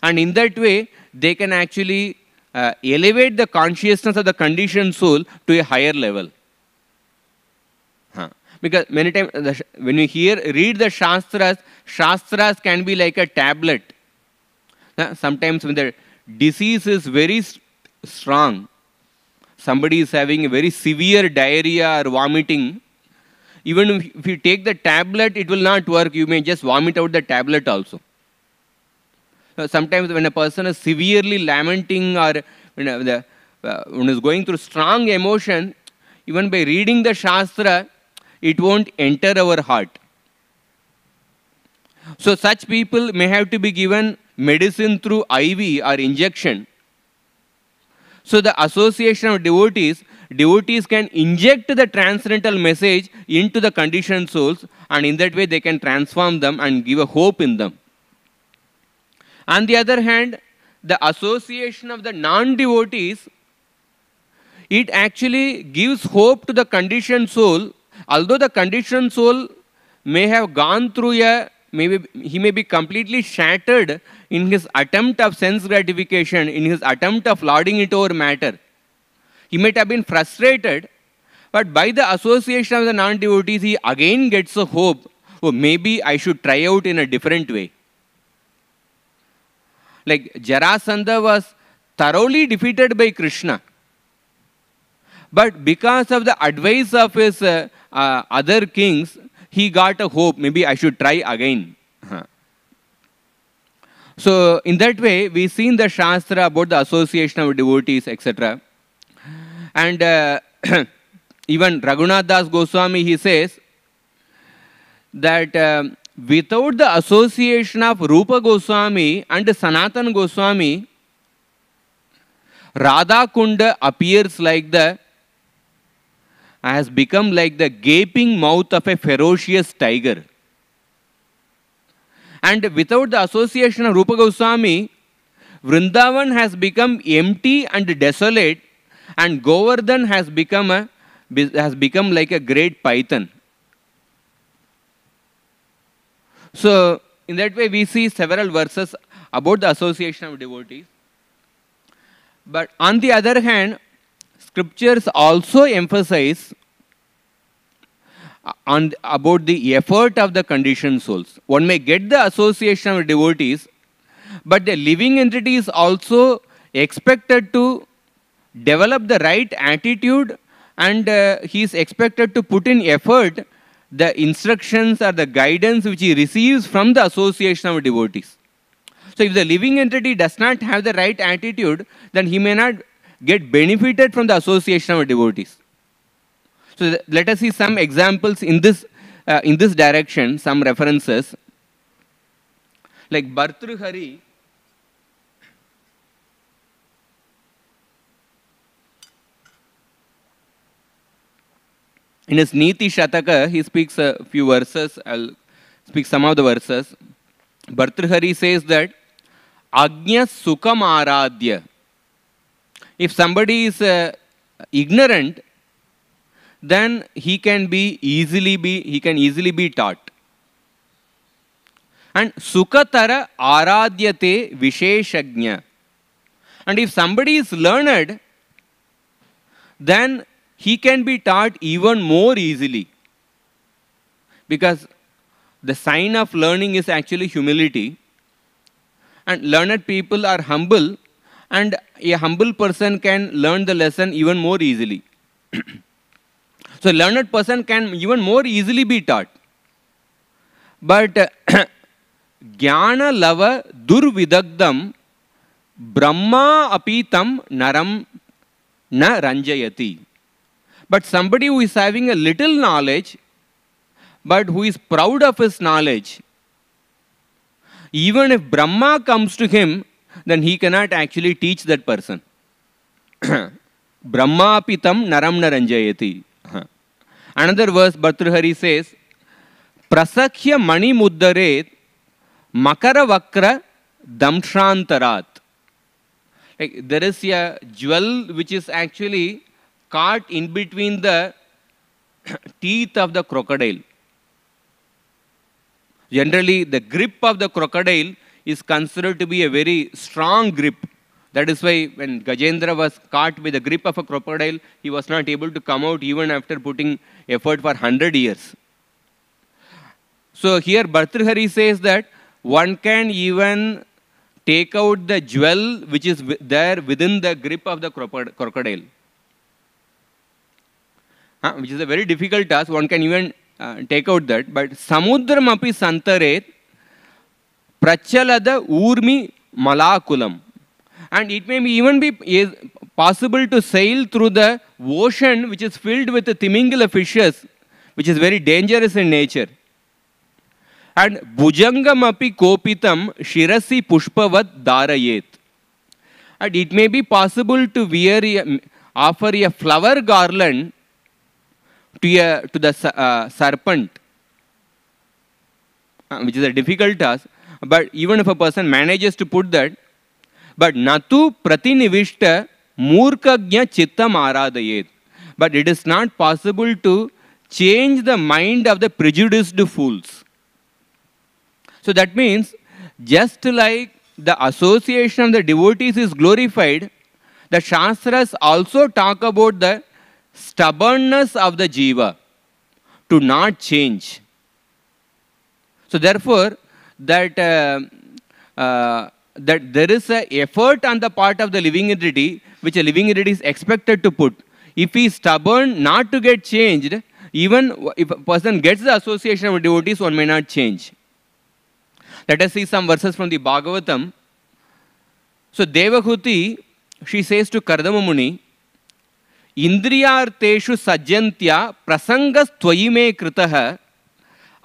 And in that way, they can actually uh, elevate the consciousness of the conditioned soul to a higher level. Because many times, when we hear, read the Shastras, Shastras can be like a tablet. Sometimes when the disease is very strong, somebody is having a very severe diarrhea or vomiting, even if, you take the tablet, it will not work. You may just vomit out the tablet also. sometimes when a person is severely lamenting or when, uh, the, uh, when is going through strong emotion, even by reading the Shastra, it won't enter our heart. So such people may have to be given medicine through IV or injection so the association of devotees, devotees can inject the transcendental message into the conditioned souls and in that way they can transform them and give a hope in them. On the other hand, the association of the non-devotees, it actually gives hope to the conditioned soul, although the conditioned soul may have gone through a may be, he may be completely shattered in his attempt of sense gratification, in his attempt of lording it over matter. He might have been frustrated, but by the association of the non-devotees, he again gets a hope, oh, maybe I should try out in a different way. Like Jarasandha was thoroughly defeated by Krishna. But because of the advice of his uh, uh, other kings, he got a hope, maybe I should try again. So, in that way, we see in the Shastra about the association of devotees, etc. And uh, even Raghunath Das Goswami, he says that uh, without the association of Rupa Goswami and Sanatan Goswami, Radha Kunda appears like the has become like the gaping mouth of a ferocious tiger. And without the association of Rupa Goswami, Vrindavan has become empty and desolate, and Govardhan has become, a, has become like a great python. So, in that way, we see several verses about the association of devotees. But on the other hand, scriptures also emphasize on about the effort of the conditioned souls. One may get the association of devotees, but the living entity is also expected to develop the right attitude and uh, he is expected to put in effort the instructions or the guidance which he receives from the association of devotees. So if the living entity does not have the right attitude, then he may not get benefited from the association of devotees. So let us see some examples in this, uh, in this direction, some references. Like Bhartrihari, in his Niti Shataka, he speaks a few verses. I'll speak some of the verses. Bhartrihari says that Agnya Sukham Aradhya if somebody is uh, ignorant, then he can be easily be he can easily be taught. And sukatara aradhyate visheshagnya. And if somebody is learned, then he can be taught even more easily. Because the sign of learning is actually humility. And learned people are humble and a humble person can learn the lesson even more easily. so a learned person can even more easily be taught. But ज्ञान लव दुर्विदग्धम ब्रह्मा अपि तम नरम न रंजयति But somebody who is having a little knowledge but who is proud of his knowledge even if brahma comes to him then he cannot actually teach that person. Brahma apitam naram naranjayati. Another verse Bhartrahari says, Prasakhya mani muddaret makara vakra damshantarat. Like, there is a jewel which is actually caught in between the teeth of the crocodile. Generally, the grip of the crocodile is considered to be a very strong grip. That is why when Gajendra was caught with the grip of a crocodile, he was not able to come out even after putting effort for 100 years. So here Bhartrihari says that one can even take out the jewel which is there within the grip of the crocodile. Huh? Which is a very difficult task, one can even uh, take out that. But samudram api santaret Prachalada Urmi Malakulam. And it may be even be possible to sail through the ocean which is filled with the Timingala fishes, which is very dangerous in nature. And Mapi Kopitam Shirasi Pushpavat Darayet. And it may be possible to wear a, offer a flower garland to, a, to the uh, serpent, uh, which is a difficult task, but even if a person manages to put that, but natu pratinivishta murkagnya chittam aradayet. But it is not possible to change the mind of the prejudiced fools. So that means just like the association of the devotees is glorified, the Shastras also talk about the stubbornness of the jiva to not change. So therefore, that, that there is an effort on the part of the living entity which a living entity is expected to put. If he is stubborn not to get changed, even if a person gets the association of devotees, one may not change. Let us see some verses from the Bhagavatam. So Devahuti, she says to Kardamamuni, Indriyarteshu sajjantya prasangas tvayime kritaha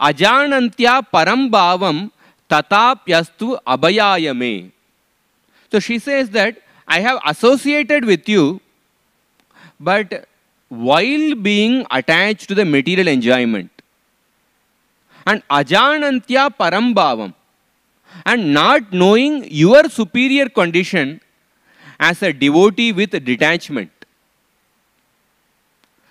ajanantya parambhavam tatapyastu abhayayame. So she says that I have associated with you, but while being attached to the material enjoyment. And ajanantya parambhavam. And not knowing your superior condition as a devotee with detachment.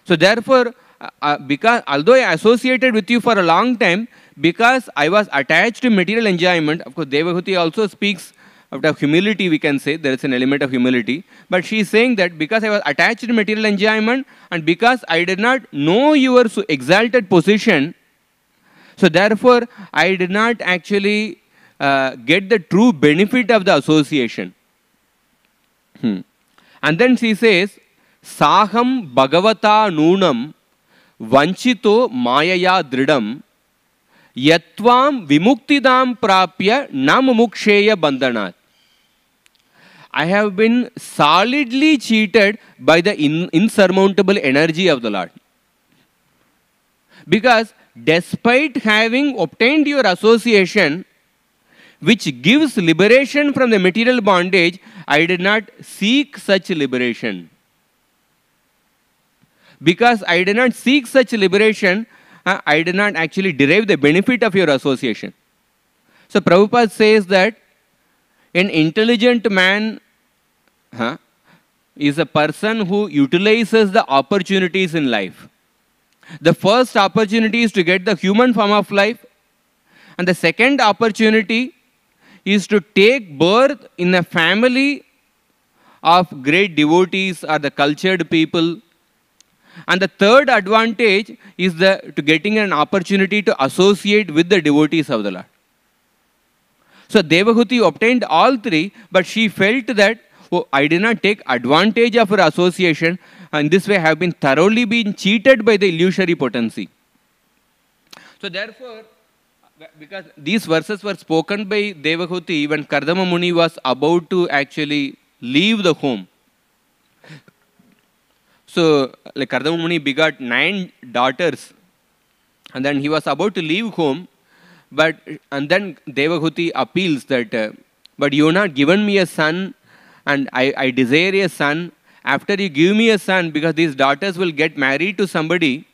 So therefore, uh, uh because although I associated with you for a long time, because I was attached to material enjoyment. Of course, Devahuti also speaks of the humility, we can say. There is an element of humility. But she is saying that because I was attached to material enjoyment and because I did not know your exalted position, so therefore, I did not actually uh, get the true benefit of the association. Hmm. And then she says, Saham Bhagavata Noonam Vanchito Mayaya Dridam यत्वाम विमुक्तिदाम प्राप्य न मुमुक्षेय बंधनात् I have been solidly cheated by the in, insurmountable energy of the Lord. Because despite having obtained your association, which gives liberation from the material bondage, I did not seek such liberation. Because I did not seek such liberation, Uh, I did not actually derive the benefit of your association. So Prabhupada says that an intelligent man huh, is a person who utilizes the opportunities in life. The first opportunity is to get the human form of life, and the second opportunity is to take birth in a family of great devotees or the cultured people and the third advantage is the, to getting an opportunity to associate with the devotees of the Lord. So Devahuti obtained all three, but she felt that oh, I did not take advantage of her association, and this way I have been thoroughly been cheated by the illusory potency. So therefore, because these verses were spoken by Devahuti when Kardama Muni was about to actually leave the home. So like Kardamuni begot nine daughters and then he was about to leave home but and then Devahuti appeals that uh, but you have not given me a son and I, I desire a son after you give me a son because these daughters will get married to somebody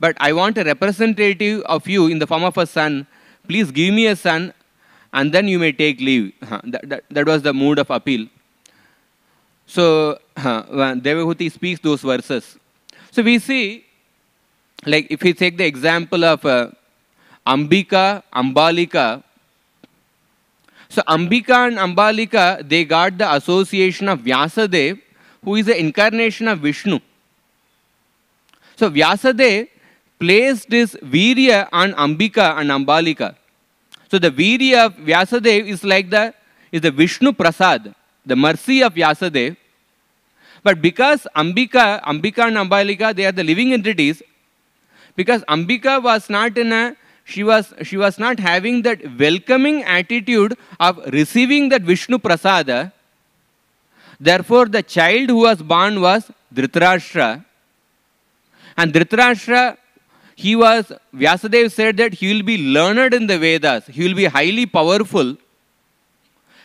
but I want a representative of you in the form of a son please give me a son and then you may take leave. That, that, that was the mood of appeal. So when uh, Devahuti speaks those verses. So we see, like if we take the example of uh, Ambika, Ambalika. So Ambika and Ambalika, they got the association of Vyasadeva, who is the incarnation of Vishnu. So Vyasadeva placed this Virya on Ambika and Ambalika. So the Virya of Vyasadeva is like the, is the Vishnu Prasad the mercy of Yasadev. But because Ambika, Ambika and Ambalika, they are the living entities, because Ambika was not in a she was she was not having that welcoming attitude of receiving that Vishnu Prasada. Therefore, the child who was born was Dhritarashtra. And Dhritarashtra, he was, Vyasadeva said that he will be learned in the Vedas, he will be highly powerful,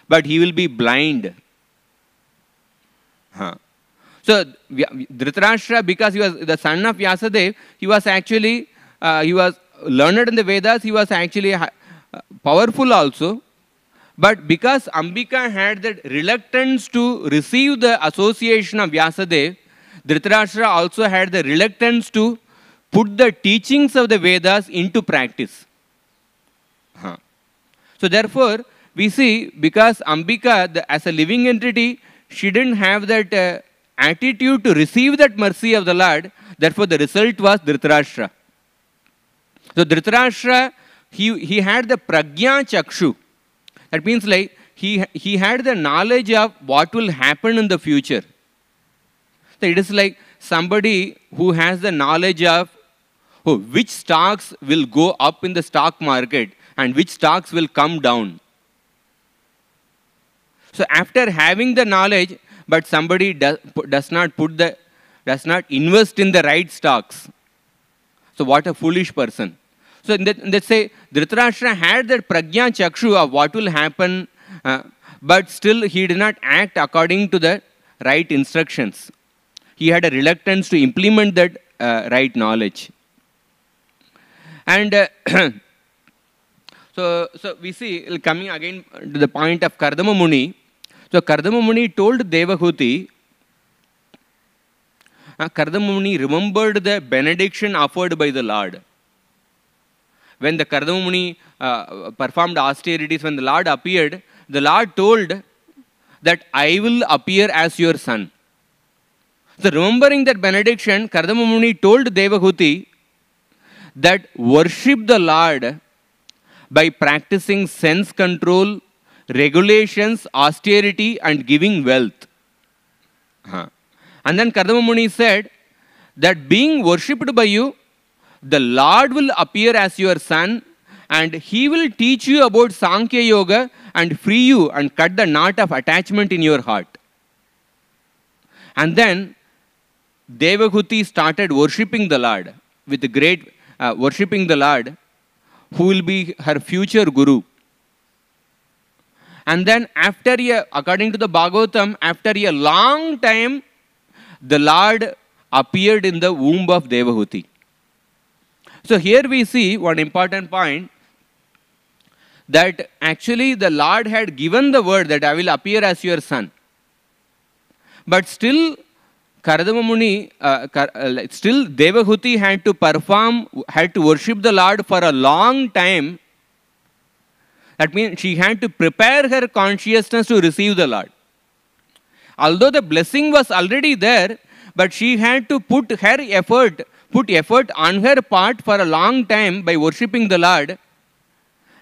but he will be blind. So Dhritarashtra, because he was the son of Vyasadeva, he was actually uh, he was learned in the Vedas. He was actually uh, powerful also. But because Ambika had that reluctance to receive the association of Vyasadeva, Dhritarashtra also had the reluctance to put the teachings of the Vedas into practice. Huh. So therefore, we see because Ambika, the, as a living entity, she didn't have that uh, attitude to receive that mercy of the Lord. Therefore, the result was Dhritarashtra. So, Dhritarashtra, he, he had the pragya chakshu. That means like he, he had the knowledge of what will happen in the future. So, it is like somebody who has the knowledge of oh, which stocks will go up in the stock market and which stocks will come down. So after having the knowledge, but somebody do, does not put the, does not invest in the right stocks. So what a foolish person. So let's say Dhritarashtra had that pragya chakshu of what will happen, uh, but still he did not act according to the right instructions. He had a reluctance to implement that uh, right knowledge. And uh, So, so we see, uh, coming again uh, to the point of Kardama Muni, so Kardama Muni told Devahuti, uh, Kardama Muni remembered the benediction offered by the Lord. When the Kardama Muni uh, performed austerities, when the Lord appeared, the Lord told that I will appear as your son. So remembering that benediction, Kardama Muni told Devahuti that worship the Lord by practicing sense control, regulations, austerity, and giving wealth. Huh. And then Kardama said that being worshipped by you, the Lord will appear as your son and he will teach you about Sankhya Yoga and free you and cut the knot of attachment in your heart. And then Devahuti started worshipping the Lord with great uh, worshipping the Lord who will be her future guru. And then after a, according to the Bhagavatam, after a long time, the Lord appeared in the womb of Devahuti. So here we see one important point that actually the Lord had given the word that I will appear as your son. But still, Karadama Muni, uh, uh still Devahuti had to perform, had to worship the Lord for a long time. That means she had to prepare her consciousness to receive the Lord. Although the blessing was already there, but she had to put her effort, put effort on her part for a long time by worshipping the Lord,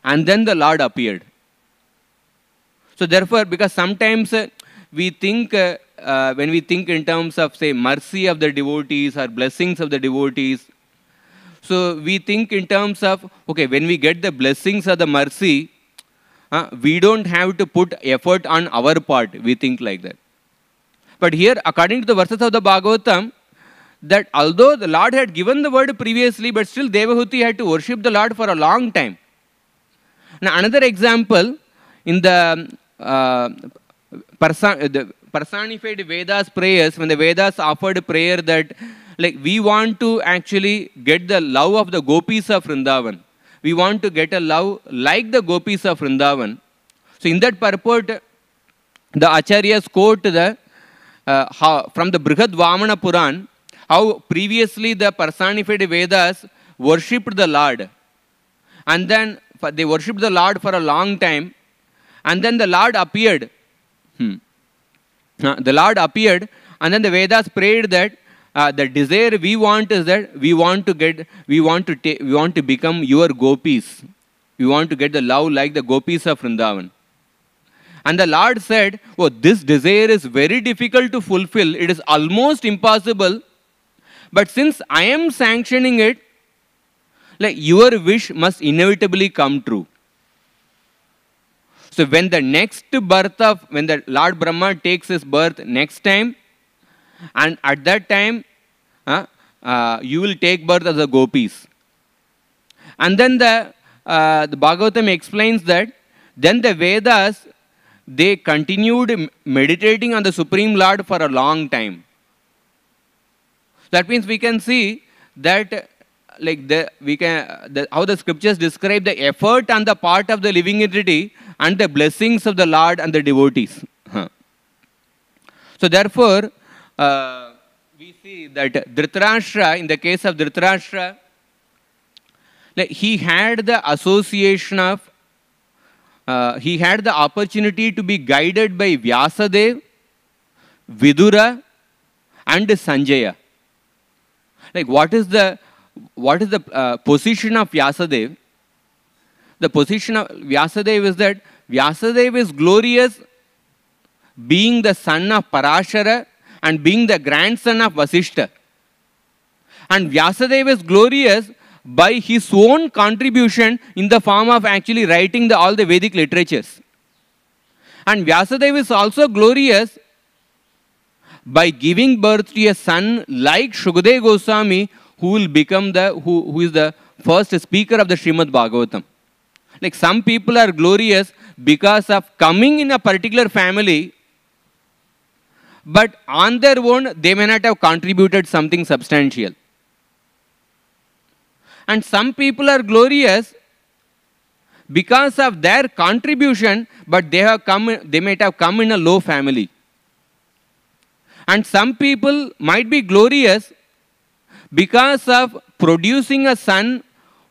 and then the Lord appeared. So therefore, because sometimes uh, we think, uh, uh, when we think in terms of, say, mercy of the devotees or blessings of the devotees, so we think in terms of, okay, when we get the blessings or the mercy, uh, we don't have to put effort on our part. We think like that. But here, according to the verses of the Bhagavatam, that although the Lord had given the word previously, but still Devahuti had to worship the Lord for a long time. Now, another example in the uh, person, uh, the personified Vedas prayers, when the Vedas offered prayer that, like, we want to actually get the love of the gopis of Vrindavan. We want to get a love like the gopis of Vrindavan. So, in that purport, the Acharyas quote the, uh, how, from the Brihad Vamana Puran how previously the personified Vedas worshipped the Lord. And then they worshipped the Lord for a long time. And then the Lord appeared Hmm. Uh, the Lord appeared, and then the Vedas prayed that uh, the desire we want is that we want to get, we want to ta- we want to become your gopis. We want to get the love like the gopis of Vrindavan. And the Lord said, Oh, this desire is very difficult to fulfill. It is almost impossible. But since I am sanctioning it, like your wish must inevitably come true. So when the next birth of, when the Lord Brahma takes his birth next time, and at that time, uh, uh, you will take birth as the gopis. And then the, uh, the Bhagavatam explains that then the Vedas, they continued meditating on the Supreme Lord for a long time. That means we can see that like the, we can, the, how the scriptures describe the effort on the part of the living entity and the blessings of the Lord and the devotees. So therefore, uh, we see that Dhritarashtra, in the case of Dhritarashtra, like he had the association of, uh, he had the opportunity to be guided by Vyasadev, Vidura, and Sanjaya. Like what is the what is the uh, position of Vyasadeva? The position of Vyasadeva is that Vyasadeva is glorious being the son of Parashara and being the grandson of Vasishtha. And Vyasadeva is glorious by his own contribution in the form of actually writing the, all the Vedic literatures. And Vyasadeva is also glorious by giving birth to a son like Shukadeva Goswami who will become the, who, who is the first speaker of the Srimad Bhagavatam. Like some people are glorious because of coming in a particular family, but on their own, they may not have contributed something substantial. And some people are glorious because of their contribution, but they, have come, they might have come in a low family. And some people might be glorious because of producing a son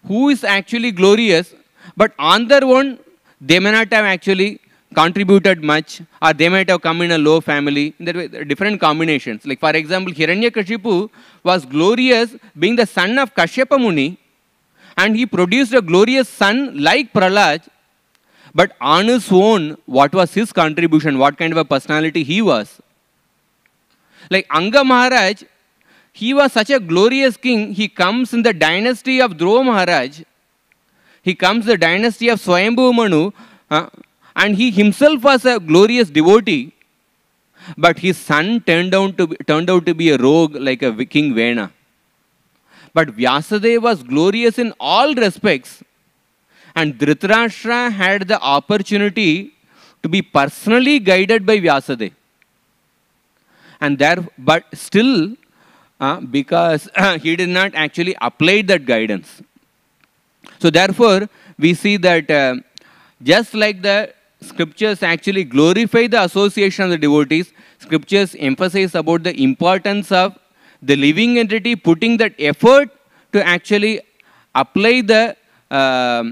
who is actually glorious, but on their own, they may not have actually contributed much, or they might have come in a low family. There were different combinations. Like, for example, Hiranyakashipu was glorious being the son of Kashyapa Muni, and he produced a glorious son like Prahlad, but on his own, what was his contribution? What kind of a personality he was? Like Anga Maharaj he was such a glorious king, he comes in the dynasty of Dhruva Maharaj. He comes the dynasty of Swayambhu Manu, uh, and he himself was a glorious devotee. But his son turned out to be, turned out to be a rogue like a King Vena. But Vyasadeva was glorious in all respects. And Dhritarashtra had the opportunity to be personally guided by Vyasadeva. And there, but still, uh, because he did not actually apply that guidance. So therefore, we see that uh, just like the scriptures actually glorify the association of the devotees, scriptures emphasize about the importance of the living entity putting that effort to actually apply the uh,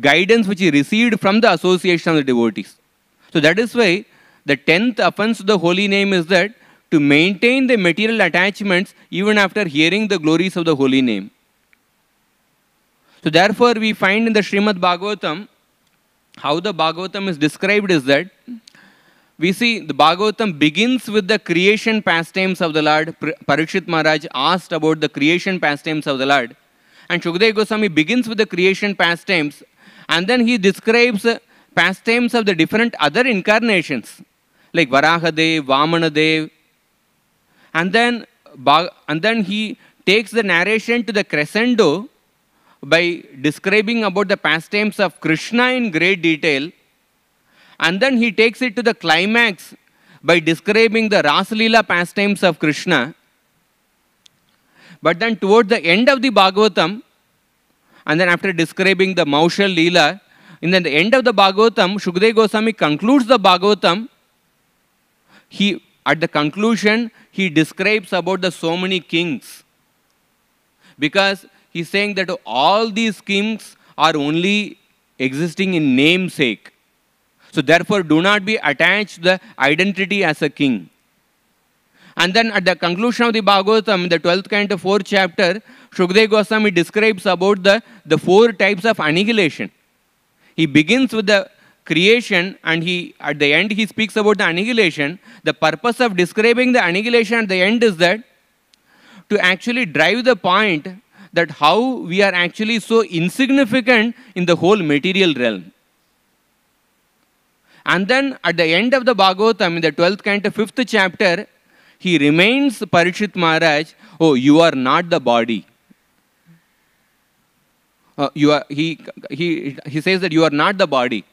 guidance which he received from the association of the devotees. So that is why the tenth offense to the holy name is that to maintain the material attachments even after hearing the glories of the holy name. So therefore, we find in the Srimad Bhagavatam, how the Bhagavatam is described is that we see the Bhagavatam begins with the creation pastimes of the Lord. Parikshit Maharaj asked about the creation pastimes of the Lord. And Shukadeva Goswami begins with the creation pastimes and then he describes pastimes of the different other incarnations like Varahade, Vamanadev, and then, and then he takes the narration to the crescendo by describing about the pastimes of Krishna in great detail. And then he takes it to the climax by describing the Rasalila pastimes of Krishna. But then towards the end of the Bhagavatam, and then after describing the Maushal Leela, in the end of the Bhagavatam, Shukdev Goswami concludes the Bhagavatam. He at the conclusion, he describes about the so many kings. Because he's saying that all these kings are only existing in namesake. So therefore, do not be attached to the identity as a king. And then at the conclusion of the Bhagavatam, the 12th canto, 4th chapter, Shukdev Goswami describes about the, the four types of annihilation. He begins with the creation and he at the end he speaks about the annihilation the purpose of describing the annihilation at the end is that to actually drive the point that how we are actually so insignificant in the whole material realm and then at the end of the Bhagavatam, in the 12th canto, 5th chapter, he remains Parishit Maharaj, oh, you are not the body. Uh, you are, he, he, he says that you are not the body.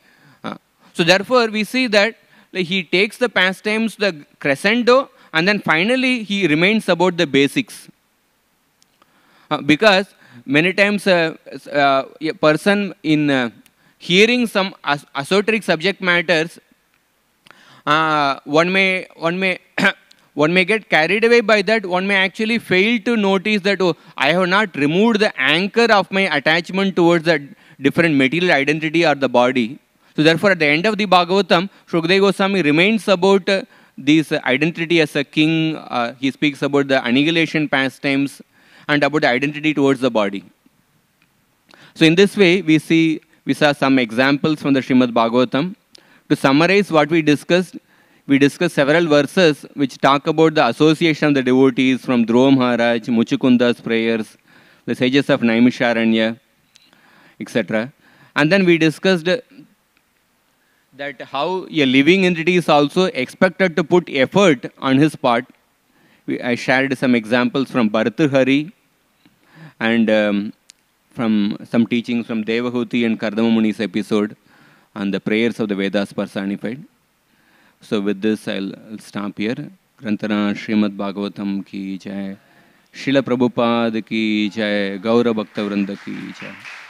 So therefore, we see that like, he takes the pastimes, the crescendo, and then finally he remains about the basics. Uh, because many times uh, uh, a person in uh, hearing some as esoteric subject matters, uh, one may, one may one may get carried away by that one may actually fail to notice that oh, i have not removed the anchor of my attachment towards the different material identity or the body so therefore, at the end of the Bhagavatam, Shukadeva Goswami remains about uh, this identity as a king. Uh, he speaks about the annihilation pastimes and about the identity towards the body. So in this way, we see we saw some examples from the Srimad Bhagavatam. To summarize what we discussed, we discussed several verses which talk about the association of the devotees from Dhruva Maharaj, Muchukunda's prayers, the sages of Naimisharanya, etc. And then we discussed that how a living entity is also expected to put effort on his part. We, I shared some examples from Bhartahari and um, from some teachings from Devahuti and Kardamamuni's episode on the prayers of the Vedas personified. So with this, I'll, I'll stop here. ग्रंथना Shrimad Bhagavatam की जय शिल प्रभुपाद की जय गौर भक्तवृंद की जय